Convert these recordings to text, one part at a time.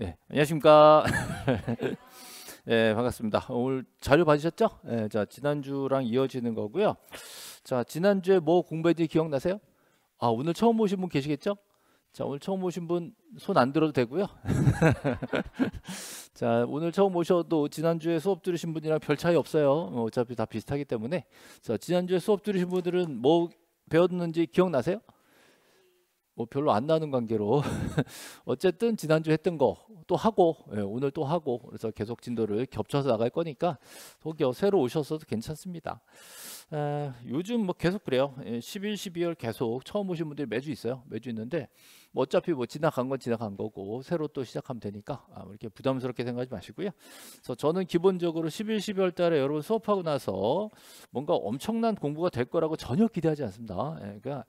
예, 안녕하십니까. 예, 반갑습니다. 오늘 자료 받으셨죠? 예, 자, 지난주랑 이어지는 거고요. 자, 지난주에 뭐 공부했지 기억나세요? 아, 오늘 처음 오신 분 계시겠죠? 자, 오늘 처음 오신 분 손 안 들어도 되고요. 자, 오늘 처음 오셔도 지난주에 수업 들으신 분이랑 별 차이 없어요. 어, 어차피 다 비슷하기 때문에. 자, 지난주에 수업 들으신 분들은 뭐 배웠는지 기억나세요? 뭐 별로 안 나는 관계로 어쨌든 지난주 했던 거 또 하고 예, 오늘 또 하고 그래서 계속 진도를 겹쳐서 나갈 거니까 거기요 새로 오셔서도 괜찮습니다. 아, 요즘 뭐 계속 그래요. 11, 예, 12월 계속 처음 오신 분들이 매주 있어요. 매주 있는데 뭐 어차피 뭐 지나간 건 지나간 거고 새로 또 시작하면 되니까 아, 뭐 이렇게 부담스럽게 생각하지 마시고요. 그래서 저는 기본적으로 11, 12월 달에 여러분 수업하고 나서 뭔가 엄청난 공부가 될 거라고 전혀 기대하지 않습니다. 예, 그러니까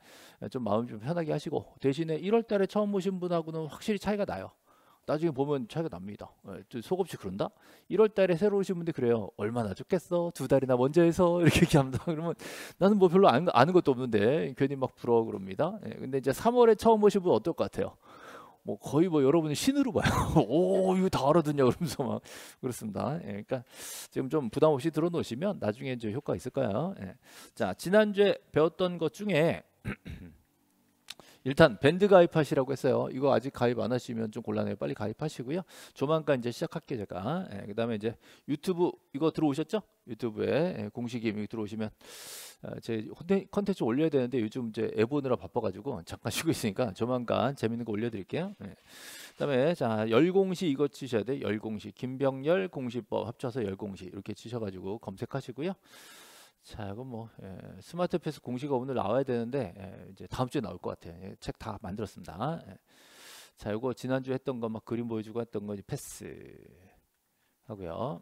좀 마음 좀 편하게 하시고 대신에 1월 달에 처음 오신 분하고는 확실히 차이가 나요. 나중에 보면 차이가 납니다. 예, 속없이 그런다? 1월 달에 새로 오신 분들 그래요. 얼마나 좋겠어? 두 달이나 먼저 해서 이렇게 얘기합니다. 그러면 나는 뭐 별로 아는, 아는 것도 없는데 괜히 막 부러워 그럽니다. 예, 근데 이제 3월에 처음 오신 분 어떨 것 같아요? 뭐 거의 뭐여러분이 신으로 봐요. 오 이거 다 알아듣냐 그러면서 막 그렇습니다. 예, 그러니까 지금 좀 부담 없이 들어놓으시면 나중에 이제 효과 있을 거예요. 예. 자 지난주에 배웠던 것 중에 일단 밴드 가입하시라고 했어요. 이거 아직 가입 안 하시면 좀 곤란해요. 빨리 가입하시고요. 조만간 이제 시작할게 제가. 예, 그다음에 이제 유튜브 이거 들어오셨죠? 유튜브에 예, 공식 이미 들어오시면 아, 제 컨텐츠 올려야 되는데 요즘 이제 앱 보느라 바빠가지고 잠깐 쉬고 있으니까 조만간 재밌는 거 올려드릴게요. 예. 그다음에 자 열공시 이거 치셔야 돼. 열공시 김병열 공시법 합쳐서 열공시 이렇게 치셔가지고 검색하시고요. 자, 이건 뭐 예, 스마트 패스 공시가 오늘 나와야 되는데 예, 이제 다음 주에 나올 것 같아요. 예, 책다 만들었습니다. 예. 자, 이거 지난주 했던 거막 그림 보여주고 했던 거 패스 하고요.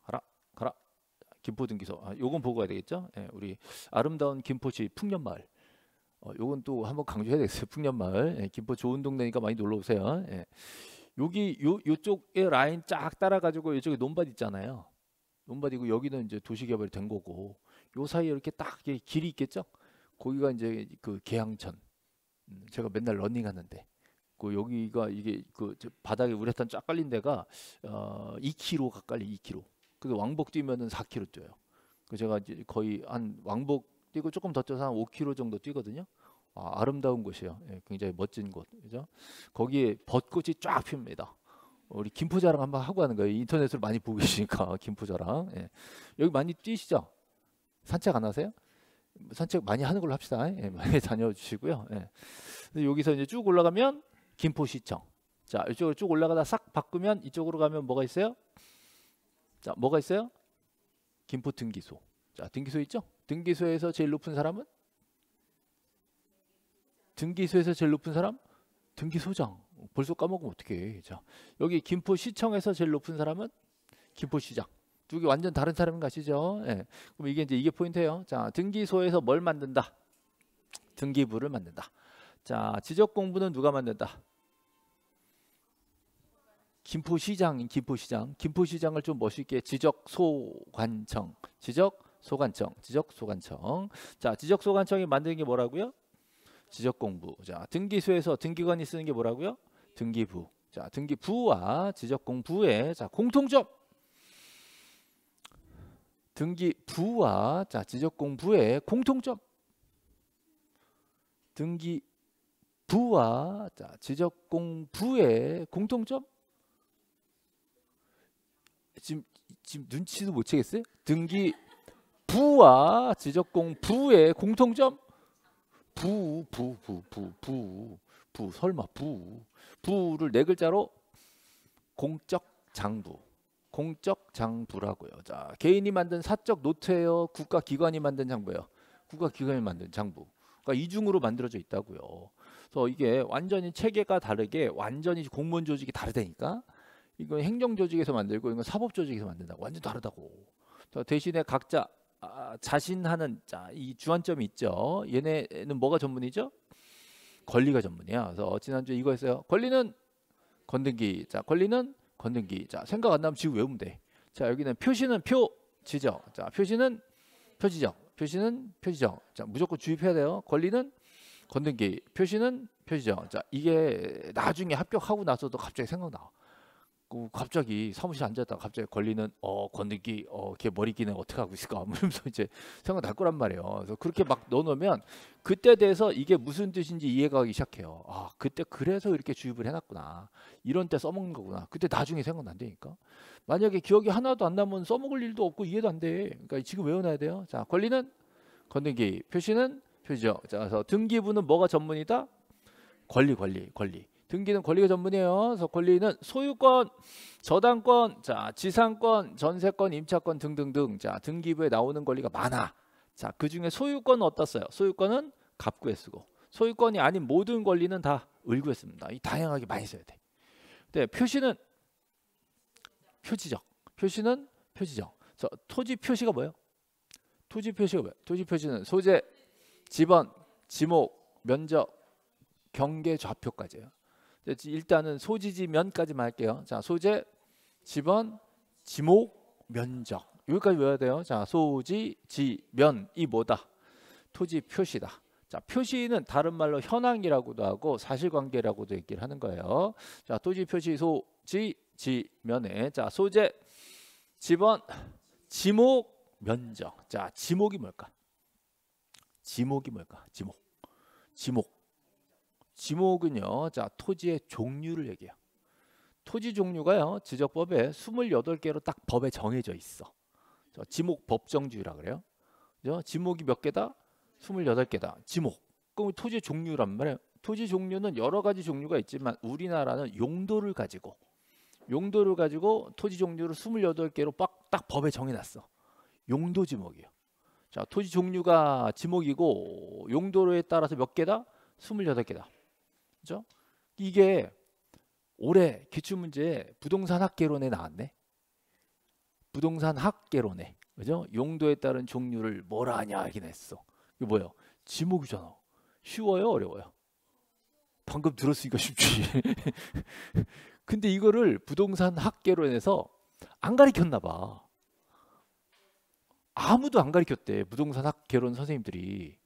가라, 가라. 김포 등기소. 아, 요건 보고 가야 되겠죠? 예, 우리 아름다운 김포시 풍년마을. 어, 요건 또 한번 강조해야 되겠어요. 풍년마을. 예, 김포 좋은 동네니까 많이 놀러 오세요. 여기 요 요쪽에 라인 쫙 따라가지고 이쪽에 논밭 있잖아요. 논밭이고 여기는 이제 도시개발이 된 거고 요 사이에 이렇게 딱 길이 있겠죠? 거기가 이제 그 개항천. 음, 제가 맨날 러닝 하는데 그 여기가 이게 그 바닥에 우레탄 쫙 깔린 데가 어 2km가 까이 2km. 그래 왕복 뛰면은 4km 뛰어요. 그 제가 이제 거의 한 왕복 뛰고 조금 더 뛰어서 한 5km 정도 뛰거든요. 아, 름다운 곳이에요. 예, 굉장히 멋진 곳. 그죠? 거기에 벚꽃이 쫙 핍니다. 우리 김포자랑 한번 하고 하는 거예요. 인터넷으로 많이 보고 계시니까 김포자랑. 예. 여기 많이 뛰시죠? 산책 안 하세요? 산책 많이 하는 걸로 합시다. 예, 예 많이 다녀주시고요. 예. 여기서 이제 쭉 올라가면 김포시청. 자 이쪽으로 쭉 올라가다 싹 바꾸면 이쪽으로 가면 뭐가 있어요? 자 뭐가 있어요? 김포 등기소. 자 등기소 있죠? 등기소에서 제일 높은 사람은? 등기소에서 제일 높은 사람? 등기소장. 벌써 까먹으면 어떡해. 자 여기 김포시청에서 제일 높은 사람은? 김포시장. 두개 완전 다른 사람인 거 아시죠? 예. 그럼 이게 이제 이게 포인트예요. 자, 등기소에서 뭘 만든다? 등기부를 만든다. 자, 지적 공부는 누가 만든다? 김포시장인 김포시장. 김포시장을 좀 멋있게 지적소관청. 지적소관청. 지적소관청. 자, 지적소관청이 만드는 게 뭐라고요? 지적공부. 자, 등기소에서 등기관이 쓰는 게 뭐라고요? 등기부. 자, 등기부와 지적공부의 자, 공통점 등기 부와 자 지적공부의 공통점 등기 부와 자 지적공부의 공통점 지금 지금 눈치도 못 채겠어요? 등기 부와 지적공부의 공통점 부 부 부 부 부 부 설마 부 부를 네 글자로 공적 장부 공적 장부라고요. 자, 개인이 만든 사적 노트예요. 국가 기관이 만든 장부예요. 국가 기관이 만든 장부. 그러니까 이중으로 만들어져 있다고요. 그래서 이게 완전히 체계가 다르게 완전히 공무원 조직이 다르다니까. 이건 행정 조직에서 만들고 이건 사법 조직에서 만든다고 완전 다르다고. 대신에 각자 아, 자신하는 자, 이 주안점이 있죠. 얘네는 뭐가 전문이죠? 권리가 전문이야. 그래서 지난주 이거 했어요. 권리는 건등기. 자, 권리는 건등기. 자, 생각 안 나면 지금 외우면 돼. 자, 여기는 표시는 표 지정. 자, 표시는 표 지정. 표시는 표 지정. 자, 무조건 주입해야 돼요. 권리는 건등기. 표시는 표시정. 자, 이게 나중에 합격하고 나서도 갑자기 생각나. 그 갑자기 사무실 앉았다가 갑자기 걸리는 어권들기 어걔 머리 기는 어떻게 하고 있을까 하면서 뭐 이제 생각날 거란 말이에요. 그래서 그렇게 막 넣어놓으면 그때 돼서 이게 무슨 뜻인지 이해가 가기 시작해요. 아 그때 그래서 이렇게 주입을 해놨구나. 이런 때 써먹는 거구나. 그때 나중에 생각난다니까. 만약에 기억이 하나도 안 나면 써먹을 일도 없고 이해도 안 돼. 그러니까 지금 외워놔야 돼요. 자 권리는 권들기 표시는 표시죠. 자 그래서 등기부는 뭐가 전문이다? 권리 권리 권리. 등기는 권리가 전문이에요. 그래서 권리는 소유권, 저당권, 자 지상권, 전세권, 임차권 등등등 자 등기부에 나오는 권리가 많아. 자그 중에 소유권은 어떻어요 소유권은 갑구에 쓰고 소유권이 아닌 모든 권리는 다 을구에 씁니다. 이 다양하게 많이 써야 돼. 근데 표시는 표지적, 표시는 표지적. 저 토지 표시가 뭐예요? 토지 표시가 뭐예요? 토지 표시는 소재, 지번, 지목, 면적, 경계 좌표까지예요. 네, 일단은 소지지 면까지만 할게요. 자, 소재, 지번, 지목, 면적. 여기까지 외워야 돼요. 자, 소지, 지, 면이 뭐다? 토지 표시다. 자, 표시는 다른 말로 현황이라고도 하고 사실관계라고도 얘기를 하는 거예요. 자, 토지 표시 소지, 지, 면에 자, 소재, 지번, 지목, 면적. 자, 지목이 뭘까? 지목이 뭘까? 지목. 지목. 지목은요. 자, 토지의 종류를 얘기해요. 토지 종류가요. 지적법에 28개로 딱 법에 정해져 있어. 지목 법정주의라 그래요. 그죠? 지목이 몇 개다? 28개다. 지목. 그럼 토지 종류란 말이에요. 토지 종류는 여러 가지 종류가 있지만 우리나라는 용도를 가지고 용도를 가지고 토지 종류를 28개로 빡, 딱 법에 정해놨어. 용도 지목이요. 자, 토지 종류가 지목이고 용도로에 따라서 몇 개다? 28개다. 그죠? 이게 올해 기출문제 부동산 학개론에 나왔네. 부동산 학개론에. 그죠? 용도에 따른 종류를 뭐라 하냐 하긴 했어. 이게 뭐예요? 지목이잖아. 쉬워요, 어려워요? 방금 들었으니까 쉽지. 근데 이거를 부동산 학개론에서 안 가르쳤나 봐. 아무도 안 가르쳤대. 부동산 학개론 선생님들이.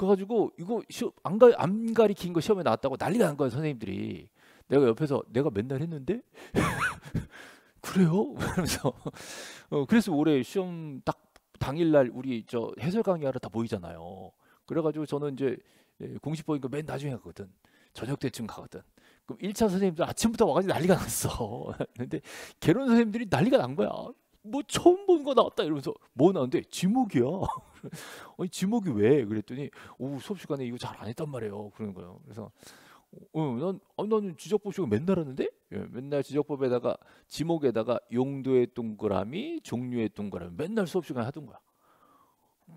그래가지고 이거 시험 안, 가, 안 가리킨 거 시험에 나왔다고 난리가 난 거예요 선생님들이 내가 옆에서 내가 맨날 했는데 그래요? 그러면서 어, 그래서 올해 시험 딱 당일날 우리 저 해설 강의하러 다 모이잖아요 그래가지고 저는 이제 예, 공식 보니까 맨 나중에 가거든 저녁 때쯤 가거든 그럼 1차 선생님들 아침부터 와가지고 난리가 났어 근데 개론 선생님들이 난리가 난 거야 뭐 처음 본 거 나왔다 이러면서 뭐 나왔는데 지목이야 아니 지목이 왜? 그랬더니 오 수업 시간에 이거 잘 안 했단 말이에요. 그러는 거예요. 그래서 어난 어, 어 아, 나는 지적법시을 맨날 하는데 예, 맨날 지적법에다가 지목에다가 용도의 동그라미 종류의 동그라미 맨날 수업 시간에 하던 거야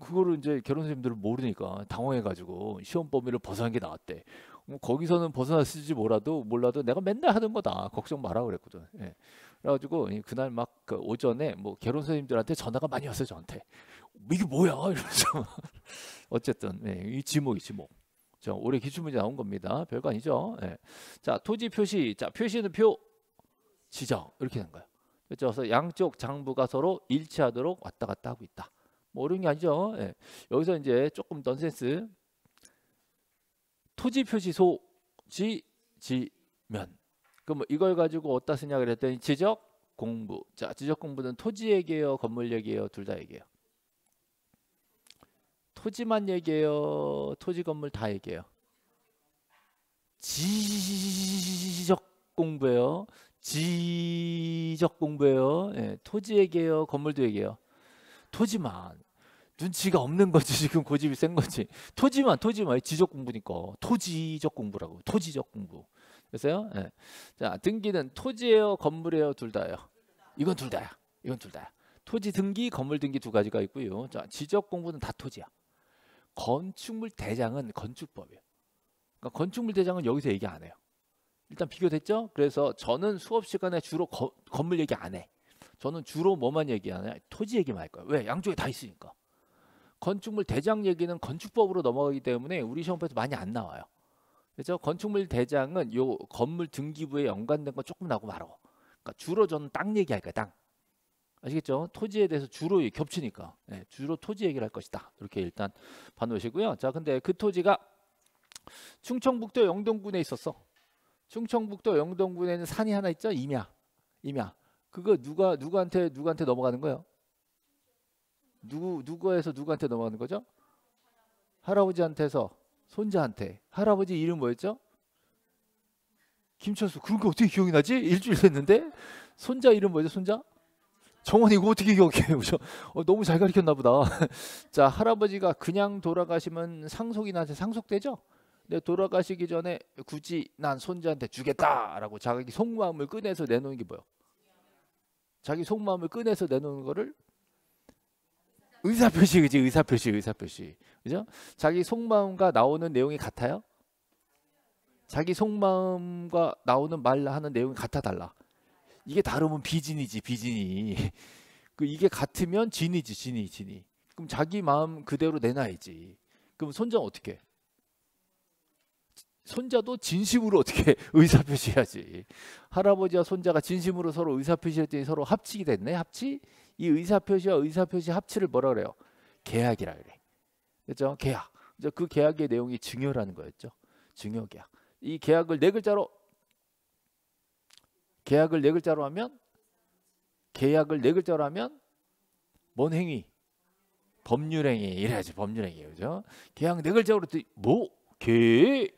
그거를 이제 결혼 선생님들은 모르니까 당황해가지고 시험 범위를 벗어난 게 나왔대 뭐 거기서는 벗어났을지 몰라도 몰라도 내가 맨날 하던 거다 걱정 마라 그랬거든 예. 그래가지고 그날 막그 오전에 뭐 결혼 선생님들한테 전화가 많이 왔어요 저한테 이게 뭐야 이러면서 어쨌든 네, 이 지목이 지목. 자, 올해 기출문제 나온 겁니다. 별거 아니죠. 네. 자, 토지 표시. 자, 표시는 표 지정 이렇게 된 거예요. 그래서 양쪽 장부가 서로 일치하도록 왔다 갔다 하고 있다. 뭐 어려운 게 아니죠. 네. 여기서 이제 조금 넌센스. 토지 표시 소지 지면. 그럼 뭐 이걸 가지고 어디다 쓰냐 그랬더니 지적 공부. 자, 지적 공부는 토지 얘기예요, 건물 얘기예요, 둘다 얘기예요. 토지만 얘기해요. 토지 건물 다 얘기해요. 지적 공부예요. 지적 공부예요. 예, 토지 얘기해요. 건물도 얘기해요. 토지만 눈치가 없는 거지 지금 고집이 센 거지. 토지만 토지만 지적 공부니까 토지적 공부라고 토지적 공부. 그래요 예. 자 등기는 토지예요, 건물이에요, 둘 다요. 이건 둘 다야. 이건 둘 다야. 토지 등기, 건물 등기 두 가지가 있고요. 자 지적 공부는 다 토지야. 건축물 대장은 건축법이에요. 그러니까 건축물 대장은 여기서 얘기 안 해요. 일단 비교됐죠? 그래서 저는 수업 시간에 주로 거, 건물 얘기 안 해. 저는 주로 뭐만 얘기하냐? 토지 얘기만 할 거예요. 왜? 양쪽에 다 있으니까. 건축물 대장 얘기는 건축법으로 넘어가기 때문에 우리 시험에서 많이 안 나와요. 그렇죠? 건축물 대장은 요 건물 등기부에 연관된 거 조금 나고 말어. 그러니까 주로 저는 땅 얘기할 거예요. 땅. 아시겠죠? 토지에 대해서 주로 겹치니까 네, 주로 토지 얘기를 할 것이다. 이렇게 일단 반놓으시고요 자, 근데 그 토지가 충청북도 영동군에 있었어. 충청북도 영동군에는 산이 하나 있죠? 임야. 임야. 그거 누가 누구한테 누구한테 넘어가는 거예요? 누구 누구에서 누구한테 넘어가는 거죠? 할아버지한테서 손자한테. 할아버지 이름 뭐였죠? 김철수 그런 게 어떻게 기억이 나지? 일주일 됐는데. 손자 이름 뭐죠? 손자? 정원 이거 어떻게 기억해요? 저 어, 너무 잘 가르쳤나 보다. 자 할아버지가 그냥 돌아가시면 상속이 나한테 상속되죠? 근데 돌아가시기 전에 굳이 난 손자한테 주겠다라고 자기 속마음을 꺼내서 내놓는 게 뭐요? 자기 속마음을 꺼내서 내놓는 거를 의사 표시 그지 의사 표시 의사 표시 그죠? 자기 속마음과 나오는 내용이 같아요? 자기 속마음과 나오는 말 하는 내용이 같아 달라. 이게 다르면 비진이지 비진이. 그 이게 같으면 진이지 진이 진이. 그럼 자기 마음 그대로 내놔야지. 그럼 손자 어떻게? 손자도 진심으로 어떻게 의사표시해야지. 할아버지와 손자가 진심으로 서로 의사표시했더니 서로 합치게 됐네. 합치? 이 의사표시와 의사표시 합치를 뭐라 그래요? 계약이라 그래. 그죠? 계약. 그 계약의 내용이 증여라는 거였죠. 증여계약. 이 계약을 네 글자로 계약을 네 글자로 하면 계약을 네 글자로 하면 뭔 행위? 법률행위 이래야지 법률행위 그죠? 계약 네 글자로 뭐 계약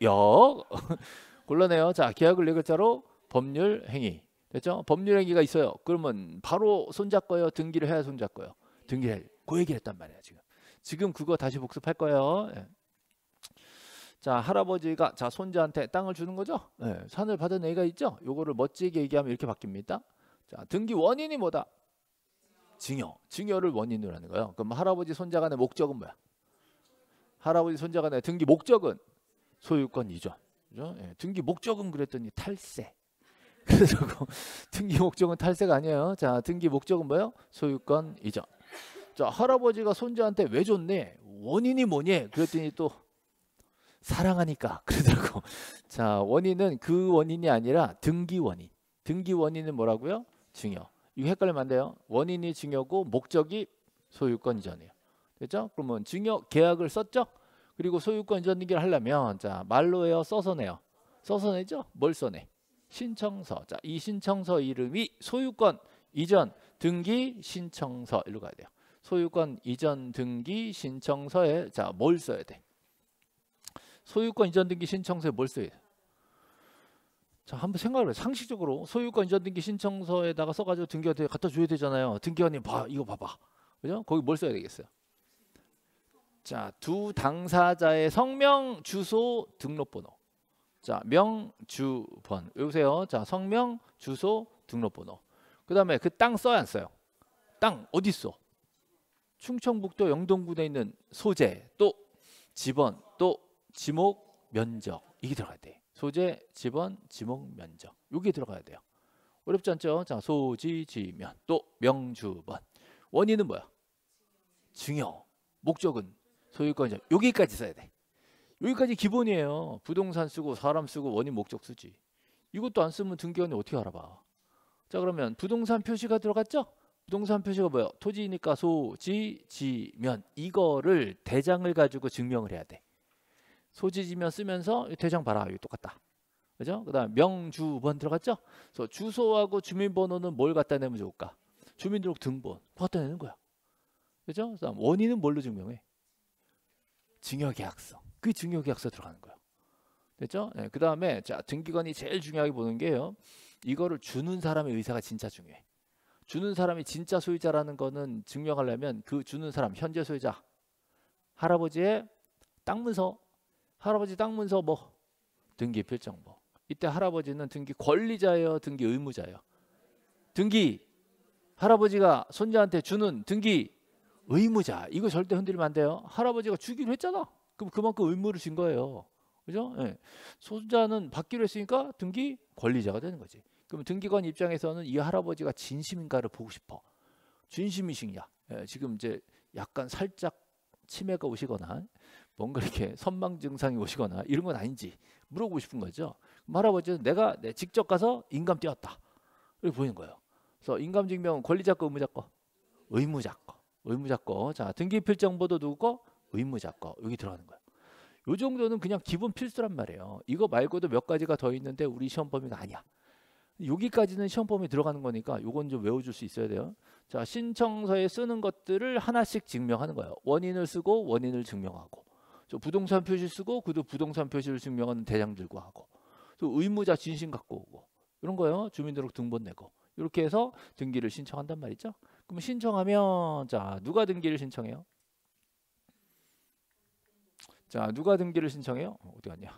골라내요자 계약을 네 글자로 법률행위 됐죠? 법률행위가 있어요. 그러면 바로 손잡고요. 등기를 해야 손잡고요. 등기를 그 얘기를 했단 말이야 지금. 지금 그거 다시 복습할 거예요. 예. 자 할아버지가 자 손자한테 땅을 주는 거죠. 네, 산을 받은 애가 있죠. 요거를 멋지게 얘기하면 이렇게 바뀝니다. 자 등기 원인이 뭐다? 증여. 증여를 원인으로 하는 거예요. 그럼 할아버지 손자간의 목적은 뭐야? 할아버지 손자간의 등기 목적은 소유권 이전. 그죠? 예, 등기 목적은 그랬더니 탈세. 그래서 등기 목적은 탈세가 아니에요. 자 등기 목적은 뭐예요? 소유권 이전. 자 할아버지가 손자한테 왜 줬니? 원인이 뭐니? 그랬더니 또 사랑하니까 그러더라고. 자 원인은 그 원인이 아니라 등기 원인. 등기 원인은 뭐라고요? 증여. 이거 헷갈리면 안 돼요. 원인이 증여고 목적이 소유권 이전이에요. 됐죠? 그러면 증여 계약을 썼죠? 그리고 소유권 이전 등기를 하려면 자 말로 해요, 써서 내요. 써서 내죠? 뭘 써내? 신청서. 자, 이 신청서 이름이 소유권 이전 등기 신청서 일로 가야 돼요. 소유권 이전 등기 신청서에 자, 뭘 써야 돼? 소유권 이전 등기 신청서에 뭘 써요? 자 한번 생각을 해요 상식적으로 소유권 이전 등기 신청서에다가 써가지고 등기가 돼 갖다 줘야 되잖아요. 등기관님 봐 이거 봐봐. 그죠? 거기 뭘 써야 되겠어요? 자두 당사자의 성명, 주소, 등록번호. 자 명주번 여보세요자 성명, 주소, 등록번호. 그 다음에 그 땅 써야 안 써요? 땅 어디 있어? 충청북도 영동군에 있는 소재 또 집원 또 지목, 면적 이게 들어가야 돼. 소재, 지번, 지목, 면적 여기 들어가야 돼요. 어렵지 않죠? 자, 소지, 지면 또 명주번 원인은 뭐야? 증여 목적은 소유권자 여기까지 써야 돼. 여기까지 기본이에요. 부동산 쓰고 사람 쓰고 원인 목적 쓰지. 이것도 안 쓰면 등기원이 어떻게 알아봐. 자 그러면 부동산 표시가 들어갔죠? 부동산 표시가 뭐야 토지니까 소지 지면 이거를 대장을 가지고 증명을 해야 돼. 소지지면 쓰면서 대장 봐라 여기 똑같다. 그죠? 그다음 명주번 들어갔죠? 그래서 주소하고 주민번호는 뭘 갖다 내면 좋을까? 주민등록 등본 갖다 내는 거야. 그죠? 그다음 원인은 뭘로 증명해? 증여계약서. 그 증여계약서 들어가는 거야. 됐죠? 네, 그 다음에 자 등기관이 제일 중요하게 보는 게요. 이거를 주는 사람의 의사가 진짜 중요해. 주는 사람이 진짜 소유자라는 거는 증명하려면 그 주는 사람 현재 소유자 할아버지의 땅 문서 할아버지 땅 문서 뭐 등기 필정보. 뭐. 이때 할아버지는 등기 권리자예요, 등기 의무자예요. 등기 할아버지가 손자한테 주는 등기 의무자. 이거 절대 흔들면 안 돼요. 할아버지가 주기로 했잖아. 그럼 그만큼 의무를 준 거예요. 그죠? 예. 손자는 받기로 했으니까 등기 권리자가 되는 거지. 그럼 등기관 입장에서는 이 할아버지가 진심인가를 보고 싶어. 진심이시냐? 예, 지금 이제 약간 살짝 치매가 오시거나 뭔가 이렇게 선망 증상이 오시거나 이런 건 아닌지 물어보고 싶은 거죠. 할아버지 내가 내 직접 가서 인감 띄었다. 이렇게 보이는 거예요. 그래서 인감 증명은 권리자거 의무자거? 의무자거. 의무자거. 자, 등기필 정보도 누구 거? 의무자거. 여기 들어가는 거예요. 이 정도는 그냥 기본 필수란 말이에요. 이거 말고도 몇 가지가 더 있는데 우리 시험 범위가 아니야. 여기까지는 시험 범위 들어가는 거니까 이건좀 외워줄 수 있어야 돼요. 자 신청서에 쓰는 것들을 하나씩 증명하는 거예요. 원인을 쓰고 원인을 증명하고 저 부동산 표시 쓰고 그도 부동산 표시를 증명하는 대장 들과 하고 또 의무자 진신 갖고 오고 이런 거요. 주민등록 등본 내고 이렇게 해서 등기를 신청한단 말이죠. 그럼 신청하면 자 누가 등기를 신청해요? 자 누가 등기를 신청해요? 어, 어디 갔냐?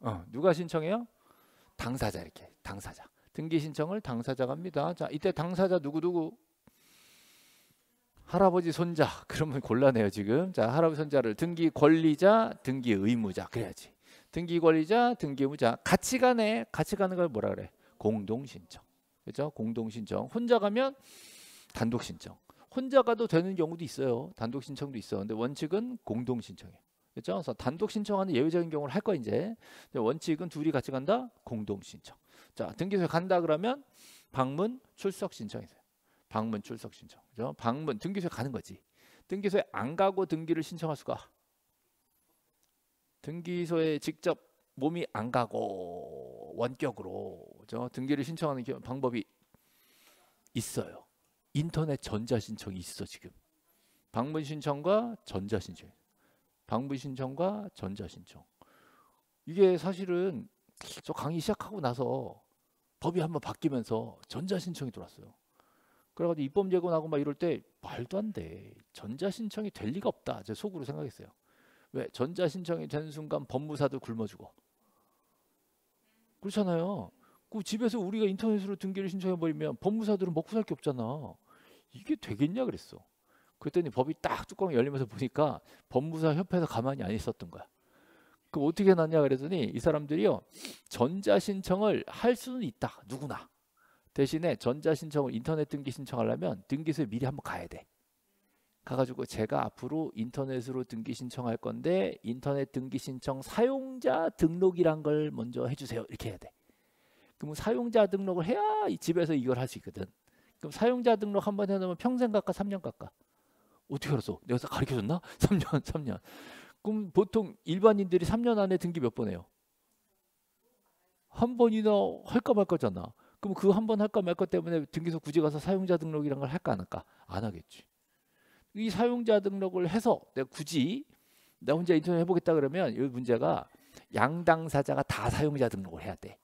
어 누가 신청해요? 당사자 이렇게 당사자 등기 신청을 당사자가 합니다. 자 이때 당사자 누구 누구 할아버지 손자 그러면 곤란해요 지금 자 할아버지 손자를 등기 권리자 등기 의무자 그래야지 등기 권리자 등기 의무자 같이 가네 같이 가는 걸 뭐라 그래 공동 신청 그죠 공동 신청 혼자 가면 단독 신청 혼자 가도 되는 경우도 있어요 단독 신청도 있어 근데 원칙은 공동 신청이에요 그죠 그래서 단독 신청하는 예외적인 경우를 할 거 이제 원칙은 둘이 같이 간다 공동 신청 자 등기소에 간다 그러면 방문 출석 신청이에요 방문 출석 신청. 그죠? 방문 등기소에 가는 거지. 등기소에 안 가고 등기를 신청할 수가. 등기소에 직접 몸이 안 가고 원격으로 그죠? 등기를 신청하는 방법이 있어요. 인터넷 전자 신청이 있어 지금. 방문 신청과 전자 신청. 방문 신청과 전자 신청. 이게 사실은 저 강의 시작하고 나서 법이 한번 바뀌면서 전자 신청이 들어왔어요. 그래가지고 입법 예고 나고 막 이럴 때 말도 안 돼. 전자 신청이 될 리가 없다. 제 속으로 생각했어요. 왜 전자 신청이 된 순간 법무사도 굶어주고 그렇잖아요. 그 집에서 우리가 인터넷으로 등기를 신청해 버리면 법무사들은 먹고 살 게 없잖아. 이게 되겠냐 그랬어. 그랬더니 법이 딱 뚜껑이 열리면서 보니까 법무사 협회에서 가만히 안 있었던 거야. 그 어떻게 났냐 그랬더니 이 사람들이요 전자 신청을 할 수는 있다 누구나 대신에 전자신청, 을 인터넷 등기 신청하려면 등기소에 미리 한번 가야 돼. 가가지고 제가 앞으로 인터넷으로 등기 신청할 건데 인터넷 등기 신청 사용자 등록이란 걸 먼저 해주세요. 이렇게 해야 돼. 그럼 사용자 등록을 해야 이 집에서 이걸 할 수 있거든. 그럼 사용자 등록 한 번 해놓으면 평생 갈까? 3년 갈까? 어떻게 알았어? 내가 가르쳐줬나? 3년, 3년. 그럼 보통 일반인들이 3년 안에 등기 몇 번 해요? 한 번이나 할까 말까잖아. 그럼 그한 번 할까 말까 때문에 등기소 굳이 가서 사용자 등록이란 걸 할까 안 할까? 안 하겠지. 이 사용자 등록을 해서 내가 굳이 나 혼자 인터넷 해보겠다 그러면 여기 문제가 양당사자가 다 사용자 등록을 해야 돼.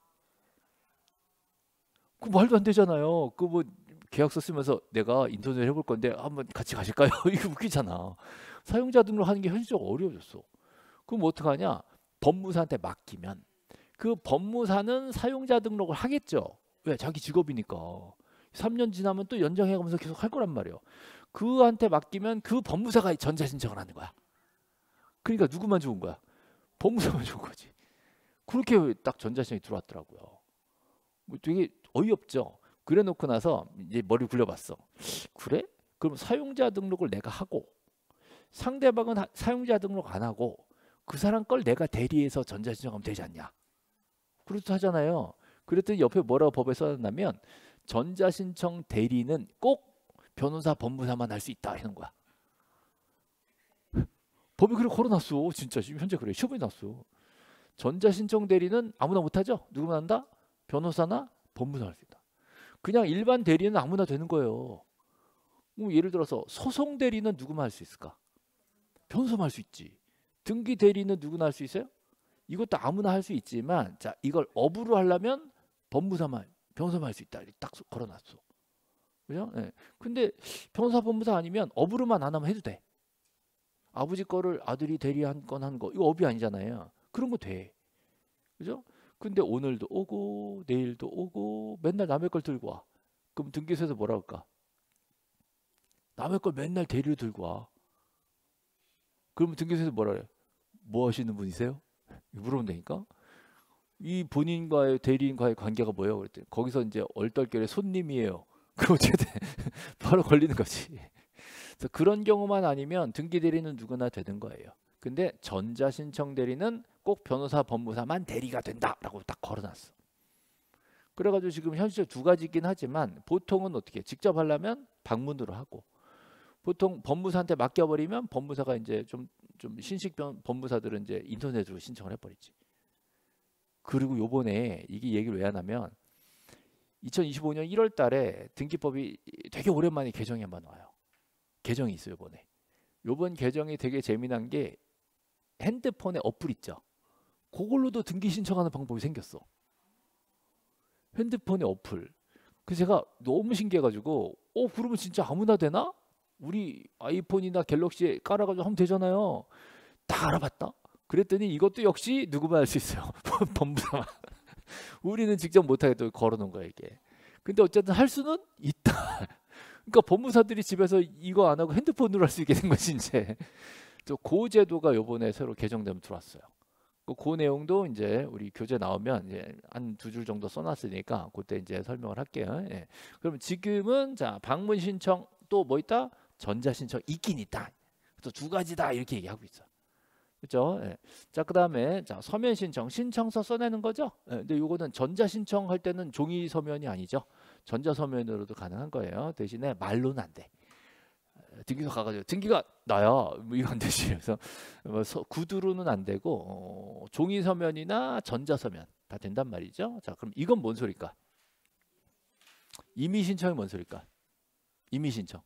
그 말도 안 되잖아요. 그 뭐 계약서 쓰면서 내가 인터넷 해볼 건데 한번 같이 가실까요? 이거 웃기잖아. 사용자 등록하는 게 현실적으로 어려워졌어. 그럼 어떡하냐? 법무사한테 맡기면 그 법무사는 사용자 등록을 하겠죠. 왜 자기 직업이니까 3년 지나면 또 연장해가면서 계속 할 거란 말이에요. 그한테 맡기면 그 법무사가 전자 신청을 하는 거야. 그러니까 누구만 좋은 거야? 법무사만 좋은 거지. 그렇게 딱 전자 신청이 들어왔더라고요. 뭐 되게 어이없죠. 그래 놓고 나서 이제 머리 굴려봤어. 그래? 그럼 사용자 등록을 내가 하고 상대방은 하, 사용자 등록 안 하고 그 사람 걸 내가 대리해서 전자 신청하면 되지 않냐? 그렇다 하잖아요. 그랬더니 옆에 뭐라고 법에 써놨냐면 전자신청 대리는 꼭 변호사 법무사만 할 수 있다 하는 거야. 법이 그렇게 걸어놨어. 진짜 지금 현재 그래. 시험에 났어. 전자신청 대리는 아무나 못하죠. 누구만 한다? 변호사나 법무사 할수 있다. 그냥 일반 대리는 아무나 되는 거예요. 뭐 예를 들어서 소송 대리는 누구만 할 수 있을까? 변호사만 할 수 있지. 등기 대리는 누구나 할 수 있어요? 이것도 아무나 할 수 있지만 자 이걸 업으로 하려면 법무사만 변호사만 할 수 있다. 딱 걸어놨어. 그죠? 예. 근데 변호사 법무사 아니면 업으로만 안 하면 해도 돼. 아버지 거를 아들이 대리한 건 한 거. 이거 업이 아니잖아요. 그런 거 돼. 그죠? 근데 오늘도 오고 내일도 오고 맨날 남의 걸 들고 와. 그럼 등기소에서 뭐라 할까? 남의 걸 맨날 대리로 들고 와. 그러면 등기소에서 뭐라 그래? 뭐 하시는 분이세요? 물어본다니까? 이 본인과의 대리인과의 관계가 뭐예요? 그랬더니 거기서 이제 얼떨결에 손님이에요. 그 어쨌든 바로 걸리는 거지. 그래서 그런 경우만 아니면 등기 대리는 누구나 되는 거예요. 근데 전자 신청 대리는 꼭 변호사 법무사만 대리가 된다라고 딱 걸어놨어. 그래가지고 지금 현실두 가지긴 하지만 보통은 어떻게 직접 하려면 방문으로 하고 보통 법무사한테 맡겨버리면 법무사가 이제 좀 좀 신식 법무사들은 이제 인터넷으로 신청을 해버리지. 그리고 요번에 이게 얘기를 왜 하냐면 2025년 1월 달에 등기법이 되게 오랜만에 개정이 한 번 와요. 개정이 있어요, 요번에. 요번 개정이 되게 재미난 게 핸드폰에 어플 있죠. 그걸로도 등기 신청하는 방법이 생겼어. 핸드폰에 어플. 그 제가 너무 신기해가지고 어 그러면 진짜 아무나 되나? 우리 아이폰이나 갤럭시에 깔아가지고 하면 되잖아요. 다 알아봤다. 그랬더니 이것도 역시 누구만 할 수 있어요. 법무사 우리는 직접 못하게다 걸어놓은 거야 이게. 근데 어쨌든 할 수는 있다. 그러니까 법무사들이 집에서 이거 안 하고 핸드폰으로 할 수 있게 된 것이 이제 또고 그 제도가 요번에 새로 개정되면 들어왔어요. 그, 그 내용도 이제 우리 교재 나오면 이제 한 두 줄 정도 써놨으니까 그때 이제 설명을 할게요. 예. 그럼 지금은 자 방문 신청 또 뭐 있다? 전자 신청 있긴 있다. 또두 가지다 이렇게 얘기하고 있어. 그죠? 예. 자, 그 다음에 자 서면 신청, 신청서 써내는 거죠. 예. 근데 이거는 전자 신청할 때는 종이 서면이 아니죠. 전자 서면으로도 가능한 거예요. 대신에 말로는 안 돼. 예, 등기소 가가지고 등기가 나야 뭐 이건 되지 그래서 뭐 서, 구두로는 안 되고 어, 종이 서면이나 전자 서면 다 된단 말이죠. 자 그럼 이건 뭔 소리일까? 임의 신청이 뭔 소리일까? 임의 신청.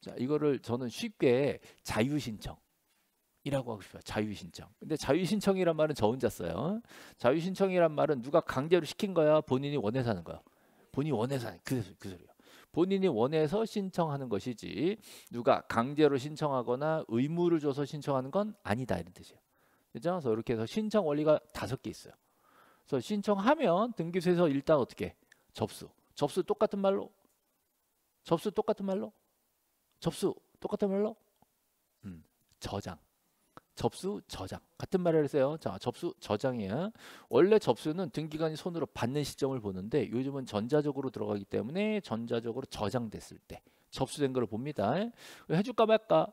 자 이거를 저는 쉽게 자유 신청. 이라고 하고 싶어요. 자유신청. 근데 자유신청이란 말은 저 혼자 써요. 자유신청이란 말은 누가 강제로 시킨 거야? 본인이 원해서 하는 거야. 본인이 원해서 하는 그, 그 소리예요. 본인이 원해서 신청하는 것이지 누가 강제로 신청하거나 의무를 줘서 신청하는 건 아니다 이런 뜻이에요. 그죠? 렇 그래서 이렇게 해서 신청 원리가 다섯 개 있어요. 그래서 신청하면 등기소에서 일단 어떻게 접수. 접수 똑같은 말로. 접수 똑같은 말로. 접수 똑같은 말로. 음, 저장. 접수 저장 같은 말을 했어요자 접수 저장이야. 원래 접수는 등기관이 손으로 받는 시점을 보는데 요즘은 전자적으로 들어가기 때문에 전자적으로 저장됐을 때 접수된 걸 봅니다. 해줄까 말까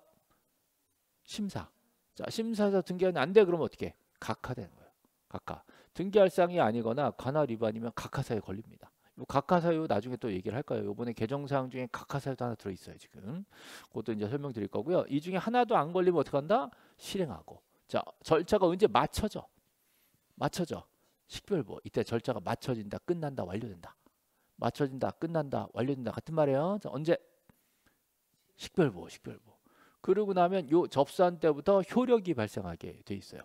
심사. 자 심사에서 등기관이 안돼 그러면 어떻게? 각하되는 거예요. 각하. 등기할 사항이 아니거나 관할 위반이면 각하사에 걸립니다. 각하사유 나중에 또 얘기를 할까요? 요번에 개정사항 중에 각하사유도 하나 들어있어요 지금 그것도 이제 설명드릴 거고요 이 중에 하나도 안 걸리면 어떻게 한다? 실행하고 자 절차가 언제 맞춰져 맞춰져 식별보 뭐, 이때 절차가 맞춰진다 끝난다 완료된다 맞춰진다 끝난다 완료된다 같은 말이에요 자, 언제 식별보 식별보 그러고 나면 요 접수한 때부터 효력이 발생하게 돼 있어요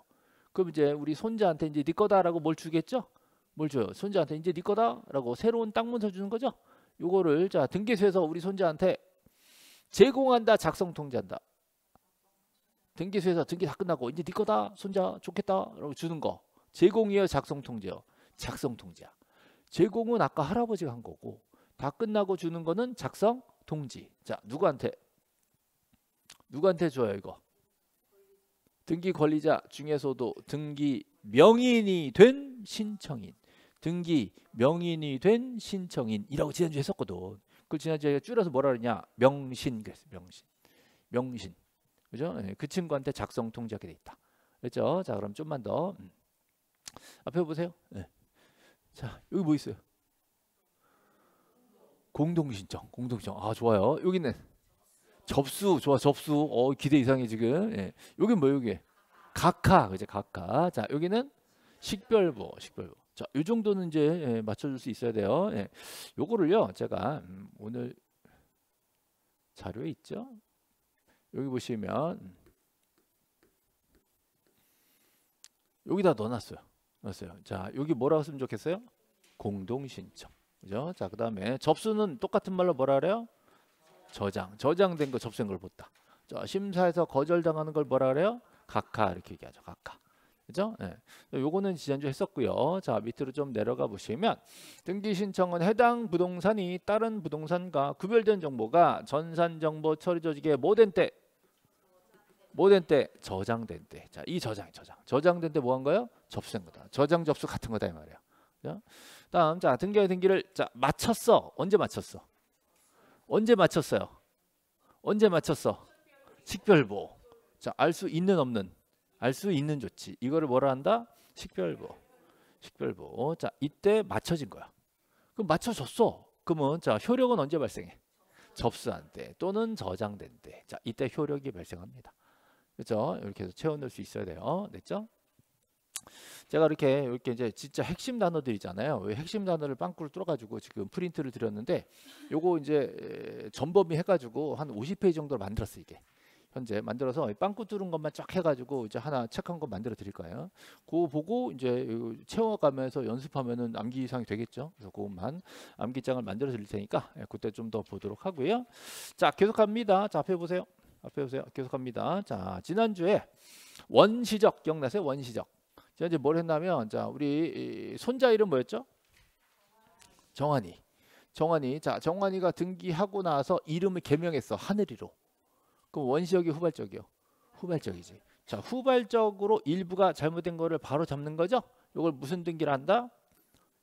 그럼 이제 우리 손자한테 이제 네 거다라고 뭘 주겠죠 뭘 줘요? 손자한테 이제 네 거다라고 새로운 땅 문서 주는 거죠. 요거를 자 등기소에서 우리 손자한테 제공한다 작성 통지한다. 등기소에서 등기 다 끝나고 이제 네 거다 손자 좋겠다라고 주는 거제공이요 작성 통지요 작성 통지야 제공은 아까 할아버지가 한 거고 다 끝나고 주는 거는 작성 통지 자 누구한테 누구한테 줘요 이거 등기 권리자 중에서도 등기 명인이 된 신청인 등기 명인이 된 신청인이라고 지난주 했었거든. 그걸 지난주에 줄여서 뭐라 그러냐? 명신 그랬어. 명신. 명신. 그죠? 네, 그 친구한테 작성 통지하게 돼 있다. 그렇죠? 자, 그럼 좀만 더 음. 앞에 보세요. 네. 자, 여기 뭐 있어요? 공동 신청. 공동 신청. 아, 좋아요. 여기는 접수. 좋아. 접수. 어, 기대 이상해 지금. 예. 여기 뭐 여기? 각하. 그죠? 각하. 자, 여기는 식별부. 식별부. 자, 이 정도는 이제 예, 맞춰줄 수 있어야 돼요. 예. 요거를요, 제가 음, 오늘 자료에 있죠. 여기 보시면 여기다 넣어놨어요. 넣었어요. 자, 여기 뭐라고 쓰면 좋겠어요? 공동 신청. 그죠? 자, 그다음에 접수는 똑같은 말로 뭐라 그래요? 저장. 저장된 거 접수한 걸 본다. 자, 심사에서 거절당하는 걸 뭐라 그래요? 각하 이렇게 얘기하죠. 각하. 그죠? 네. 요거는 지난주 했었고요. 자, 밑으로 좀 내려가 보시면 등기 신청은 해당 부동산이 다른 부동산과 구별된 정보가 전산 정보 처리 조직에 모든 때 모든 때 저장된 때. 자, 이 저장 저장. 저장된 때뭐한 거요? 접수된 거다. 저장 접수 같은 거다 이 말이에요. 그죠? 다음 자, 등기와 등기를 자, 맞췄어. 언제 맞췄어? 언제 맞췄어요? 언제 맞췄어? 식별보. 자, 알 수 있는 없는 알수 있는 조치. 이거를 뭐라 한다? 식별부식별부 자, 이때 맞춰진 거야. 그럼 맞춰졌어. 그러면 자, 효력은 언제 발생해? 접수한 때 또는 저장된 때. 자, 이때 효력이 발생합니다. 그렇죠? 이렇게 해서 채워 넣을 수 있어야 돼요. 됐죠? 제가 이렇게 이렇게 이제 진짜 핵심 단어들이잖아요. 왜 핵심 단어를 빵꾸를 뚫어가지고 지금 프린트를 드렸는데 요거 이제 전범위 해가지고 한 50페이지 정도로 만들었어 이게. 현재 만들어서 빵꾸 뚫은 것만 쫙 해가지고 이제 하나 체크한권 만들어 드릴 거예요. 그거 보고 이제 채워가면서 연습하면은 암기 이상이 되겠죠. 그래서 그것만 암기장을 만들어 드릴 테니까 예, 그때 좀 더 보도록 하고요. 자 계속합니다. 자 앞에 보세요. 앞에 보세요. 계속합니다. 자 지난주에 원시적 기억나세요? 원시적. 지난주뭘 했냐면 자 우리 손자 이름 뭐였죠? 정환이. 정환이 자 정환이가 등기하고 나서 이름을 개명했어 하늘이로 그럼 원시적이 후발적이요? 후발적이지. 자, 후발적으로 일부가 잘못된 거를 바로 잡는 거죠. 이걸 무슨 등기를 한다?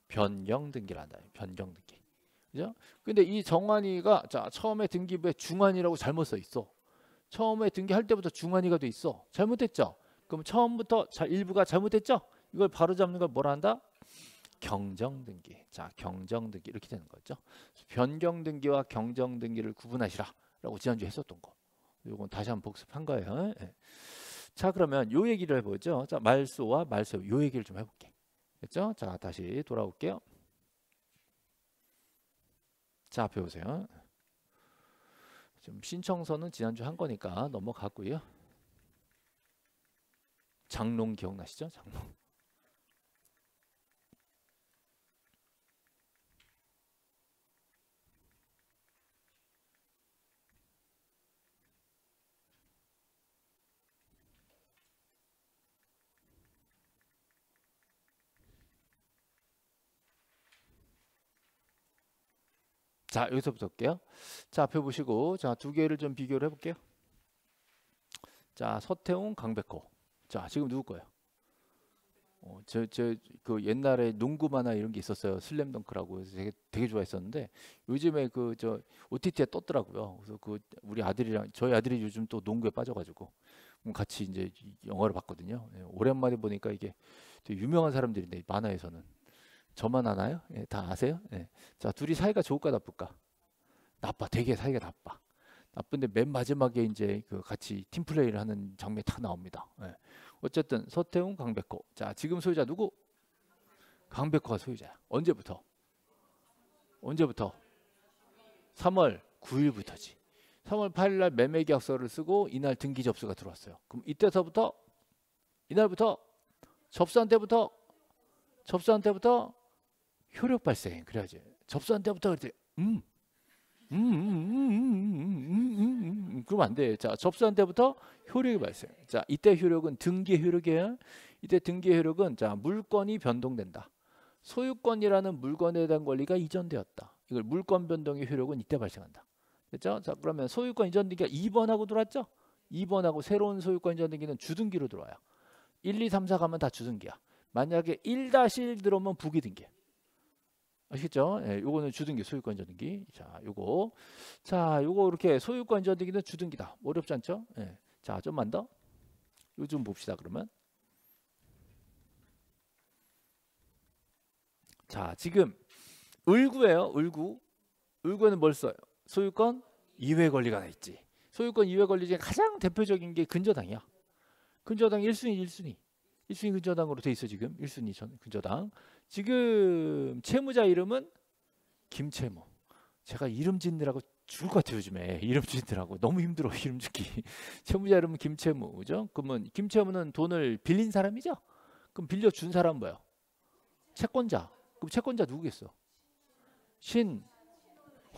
변경 등기를 한다. 변경 등기. 그죠? 근데 이 정환이가 자, 처음에 등기부에 중환이라고 잘못 써 있어. 처음에 등기할 때부터 중환이가 돼 있어. 잘못됐죠? 그럼 처음부터 자, 일부가 잘못됐죠? 이걸 바로 잡는 걸 뭐라 한다? 경정등기. 자, 경정등기 이렇게 되는 거죠. 변경등기와 경정등기를 구분하시라라고 지난주에 했었던 거. 요건 다시 한번 복습한 거예요. 예. 자 그러면 요 얘기를 해보죠. 자 말소와 말소 요 얘기를 좀 해볼게. 됐죠? 자 다시 돌아올게요. 자 앞에 세요 지금 신청서는 지난주 한 거니까 넘어갔고요. 장롱 기억나시죠? 장롱. 자 여기서부터 할게요. 자 앞에 보시고 자 두 개를 좀 비교를 해볼게요. 자 서태웅, 강백호. 자 지금 누구 거예요? 어, 저 저 그 옛날에 농구 만화 이런 게 있었어요. 슬램덩크라고 해서 되게 되게 좋아했었는데 요즘에 그 저 OTT에 떴더라고요. 그래서 그 우리 아들이랑 저희 아들이 요즘 또 농구에 빠져가지고 뭐 같이 이제 영화를 봤거든요. 예, 오랜만에 보니까 이게 되게 유명한 사람들인데 만화에서는 저만 아나요? 예, 다 아세요? 예. 자, 둘이 사이가 좋을까 나쁠까? 나빠, 되게 사이가 나빠. 나쁜데 맨 마지막에 이제 그 같이 팀 플레이를 하는 장면이 다 나옵니다. 예. 어쨌든 서태웅, 강백호. 자, 지금 소유자 누구? 강백호가 소유자야. 언제부터? 언제부터? 3월 9일부터지. 3월 8일 날 매매 계약서를 쓰고 이날 등기 접수가 들어왔어요. 그럼 이때서부터 이날부터 접수한 때부터 접수한 때부터 효력 발생. 그래야지. 접수한 때부터 그때 음. 음, 음, 음, 음, 음, 음, 음, 음, 음 그럼안 돼. 자, 접수한 때부터 효력이 발생. 자, 이때 효력은 등기 효력이에요. 이때 등기 효력은 자, 물권이 변동된다. 소유권이라는 물건에 대한 권리가 이전되었다. 이걸 물권 변동의 효력은 이때 발생한다. 됐죠? 자, 그러면 소유권 이전 등기가 2번하고 들어왔죠? 2번하고 새로운 소유권 이전 등기는 주등기로 들어와요. 1, 2, 3, 4 가면 다 주등기야. 만약에 1-1 들어오면 부기등기. 아시겠죠? 예, 요거는 주등기 소유권 전등기. 자, 요거. 자, 요거 이렇게 소유권 전등기는 주등기다. 뭐 어렵지 않죠? 예. 자, 좀만 더. 요즘 봅시다. 그러면. 자, 지금 을구예요. 을구. 을구에는 뭘 써요? 소유권 이외 권리가 나 있지. 소유권 이외 권리 중에 가장 대표적인 게 근저당이야. 근저당 1순위, 1순위. 1순위 근저당으로 돼 있어 지금. 1순위 근저당. 지금 채무자 이름은 김채무. 제가 이름 짓느라고 죽을 것 같아요 요즘에 이름 짓느라고 너무 힘들어 이름 짓기. 채무자 이름은 김채무 그죠? 그러면 김채무는 돈을 빌린 사람이죠? 그럼 빌려준 사람 뭐예요? 채권자. 그럼 채권자 누구겠어? 신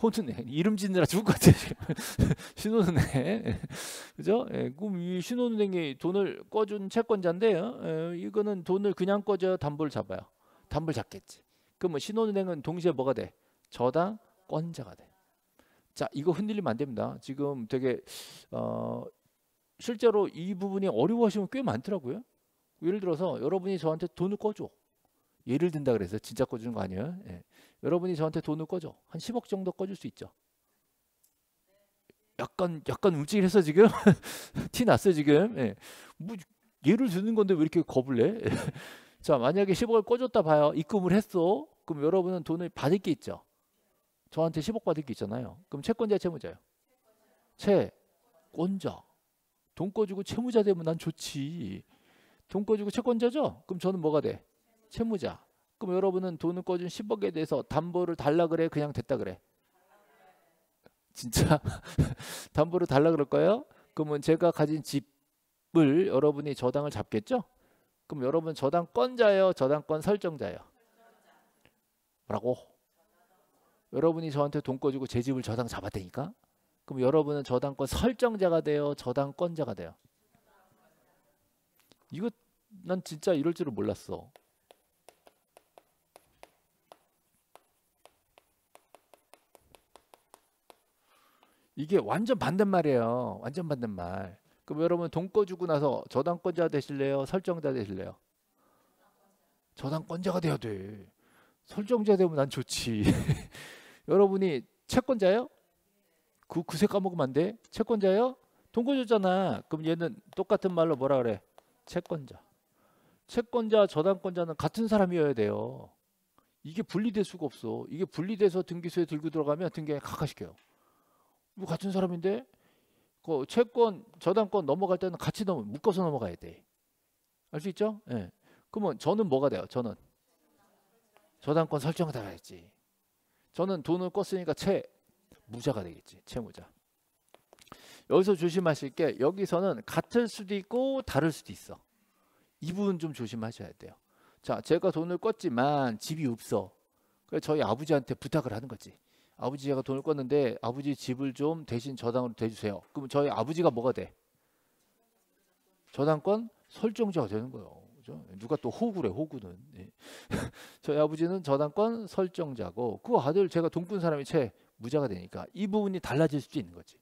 호드네 이름 짓느라 죽을 것 같아 신호은행 그죠? 예, 그럼 신호은행이 돈을 꺼준 채권자인데요. 에, 예, 이거는 돈을 그냥 꺼져 담보를 잡아요. 담보를 잡겠지. 그러면 뭐 신혼은행은 동시에 뭐가 돼? 저당권자가 돼. 자, 이거 흔들리면 안 됩니다. 지금 되게 어, 실제로 이 부분이 어려워하시면꽤 많더라고요. 예를 들어서 여러분이 저한테 돈을 꺼줘. 예를 든다 그래서 진짜 꺼주는 거 아니에요. 예. 여러분이 저한테 돈을 꺼줘. 한 10억 정도 꺼줄 수 있죠. 약간 약간 움찔해서 지금 티 났어 지금. 예. 뭐 예를 드는 건데 왜 이렇게 겁을 내? 자 만약에 10억을 꿔줬다 봐요. 입금을 했어. 그럼 여러분은 돈을 받을 게 있죠. 저한테 10억 받을 게 있잖아요. 그럼 채권자 채무자요. 채권자. 돈 꿔주고 채무자 되면 난 좋지. 돈 꿔주고 채권자죠? 그럼 저는 뭐가 돼? 채무자. 그럼 여러분은 돈을 꿔준 10억에 대해서 담보를 달라 그래? 그냥 됐다 그래? 진짜 담보를 달라 그럴까요? 그러면 제가 가진 집을 여러분이 저당을 잡겠죠? 그럼 여러분 저당권자예요? 저당권 설정자예요? 뭐라고? 여러분이 저한테 돈 꺼주고 제 집을 저당 잡았다니까? 그럼 여러분은 저당권 설정자가 돼요? 저당권자가 돼요? 이거 난 진짜 이럴 줄을 몰랐어. 이게 완전 반대말이에요. 완전 반대말. 그럼 여러분 돈 꺼주고 나서 저당권자 되실래요? 설정자 되실래요? 저당권자가 돼야 돼. 설정자 되면 난 좋지. 여러분이 채권자요? 그 그새 까먹으면 안 돼. 채권자요? 돈 꺼줬잖아. 그럼 얘는 똑같은 말로 뭐라 그래? 채권자. 채권자, 저당권자는 같은 사람이어야 돼요. 이게 분리될 수가 없어. 이게 분리돼서 등기소에 들고 들어가면 등기에 각하시켜요. 뭐 같은 사람인데 그 채권 저당권 넘어갈 때는 같이 넘어 묶어서 넘어가야 돼. 알 수 있죠? 예. 네. 그러면 저는 뭐가 돼요? 저는 저당권 설정을 달아야지. 저는 돈을 껐으니까 채 무자가 되겠지. 채무자. 여기서 조심하실 게 여기서는 같을 수도 있고 다를 수도 있어. 이 부분 좀 조심하셔야 돼요. 자, 제가 돈을 껐지만 집이 없어. 그래서 저희 아버지한테 부탁을 하는 거지. 아버지 제가 돈을 꿨는데 아버지 집을 좀 대신 저당으로 대주세요. 그럼 저희 아버지가 뭐가 돼? 저당권 설정자가 되는 거예요. 그죠? 누가 또 호구래 호구는 예. 저희 아버지는 저당권 설정자고 그 아들 제가 돈꾼 사람이 채 무자가 되니까 이 부분이 달라질 수도 있는 거지.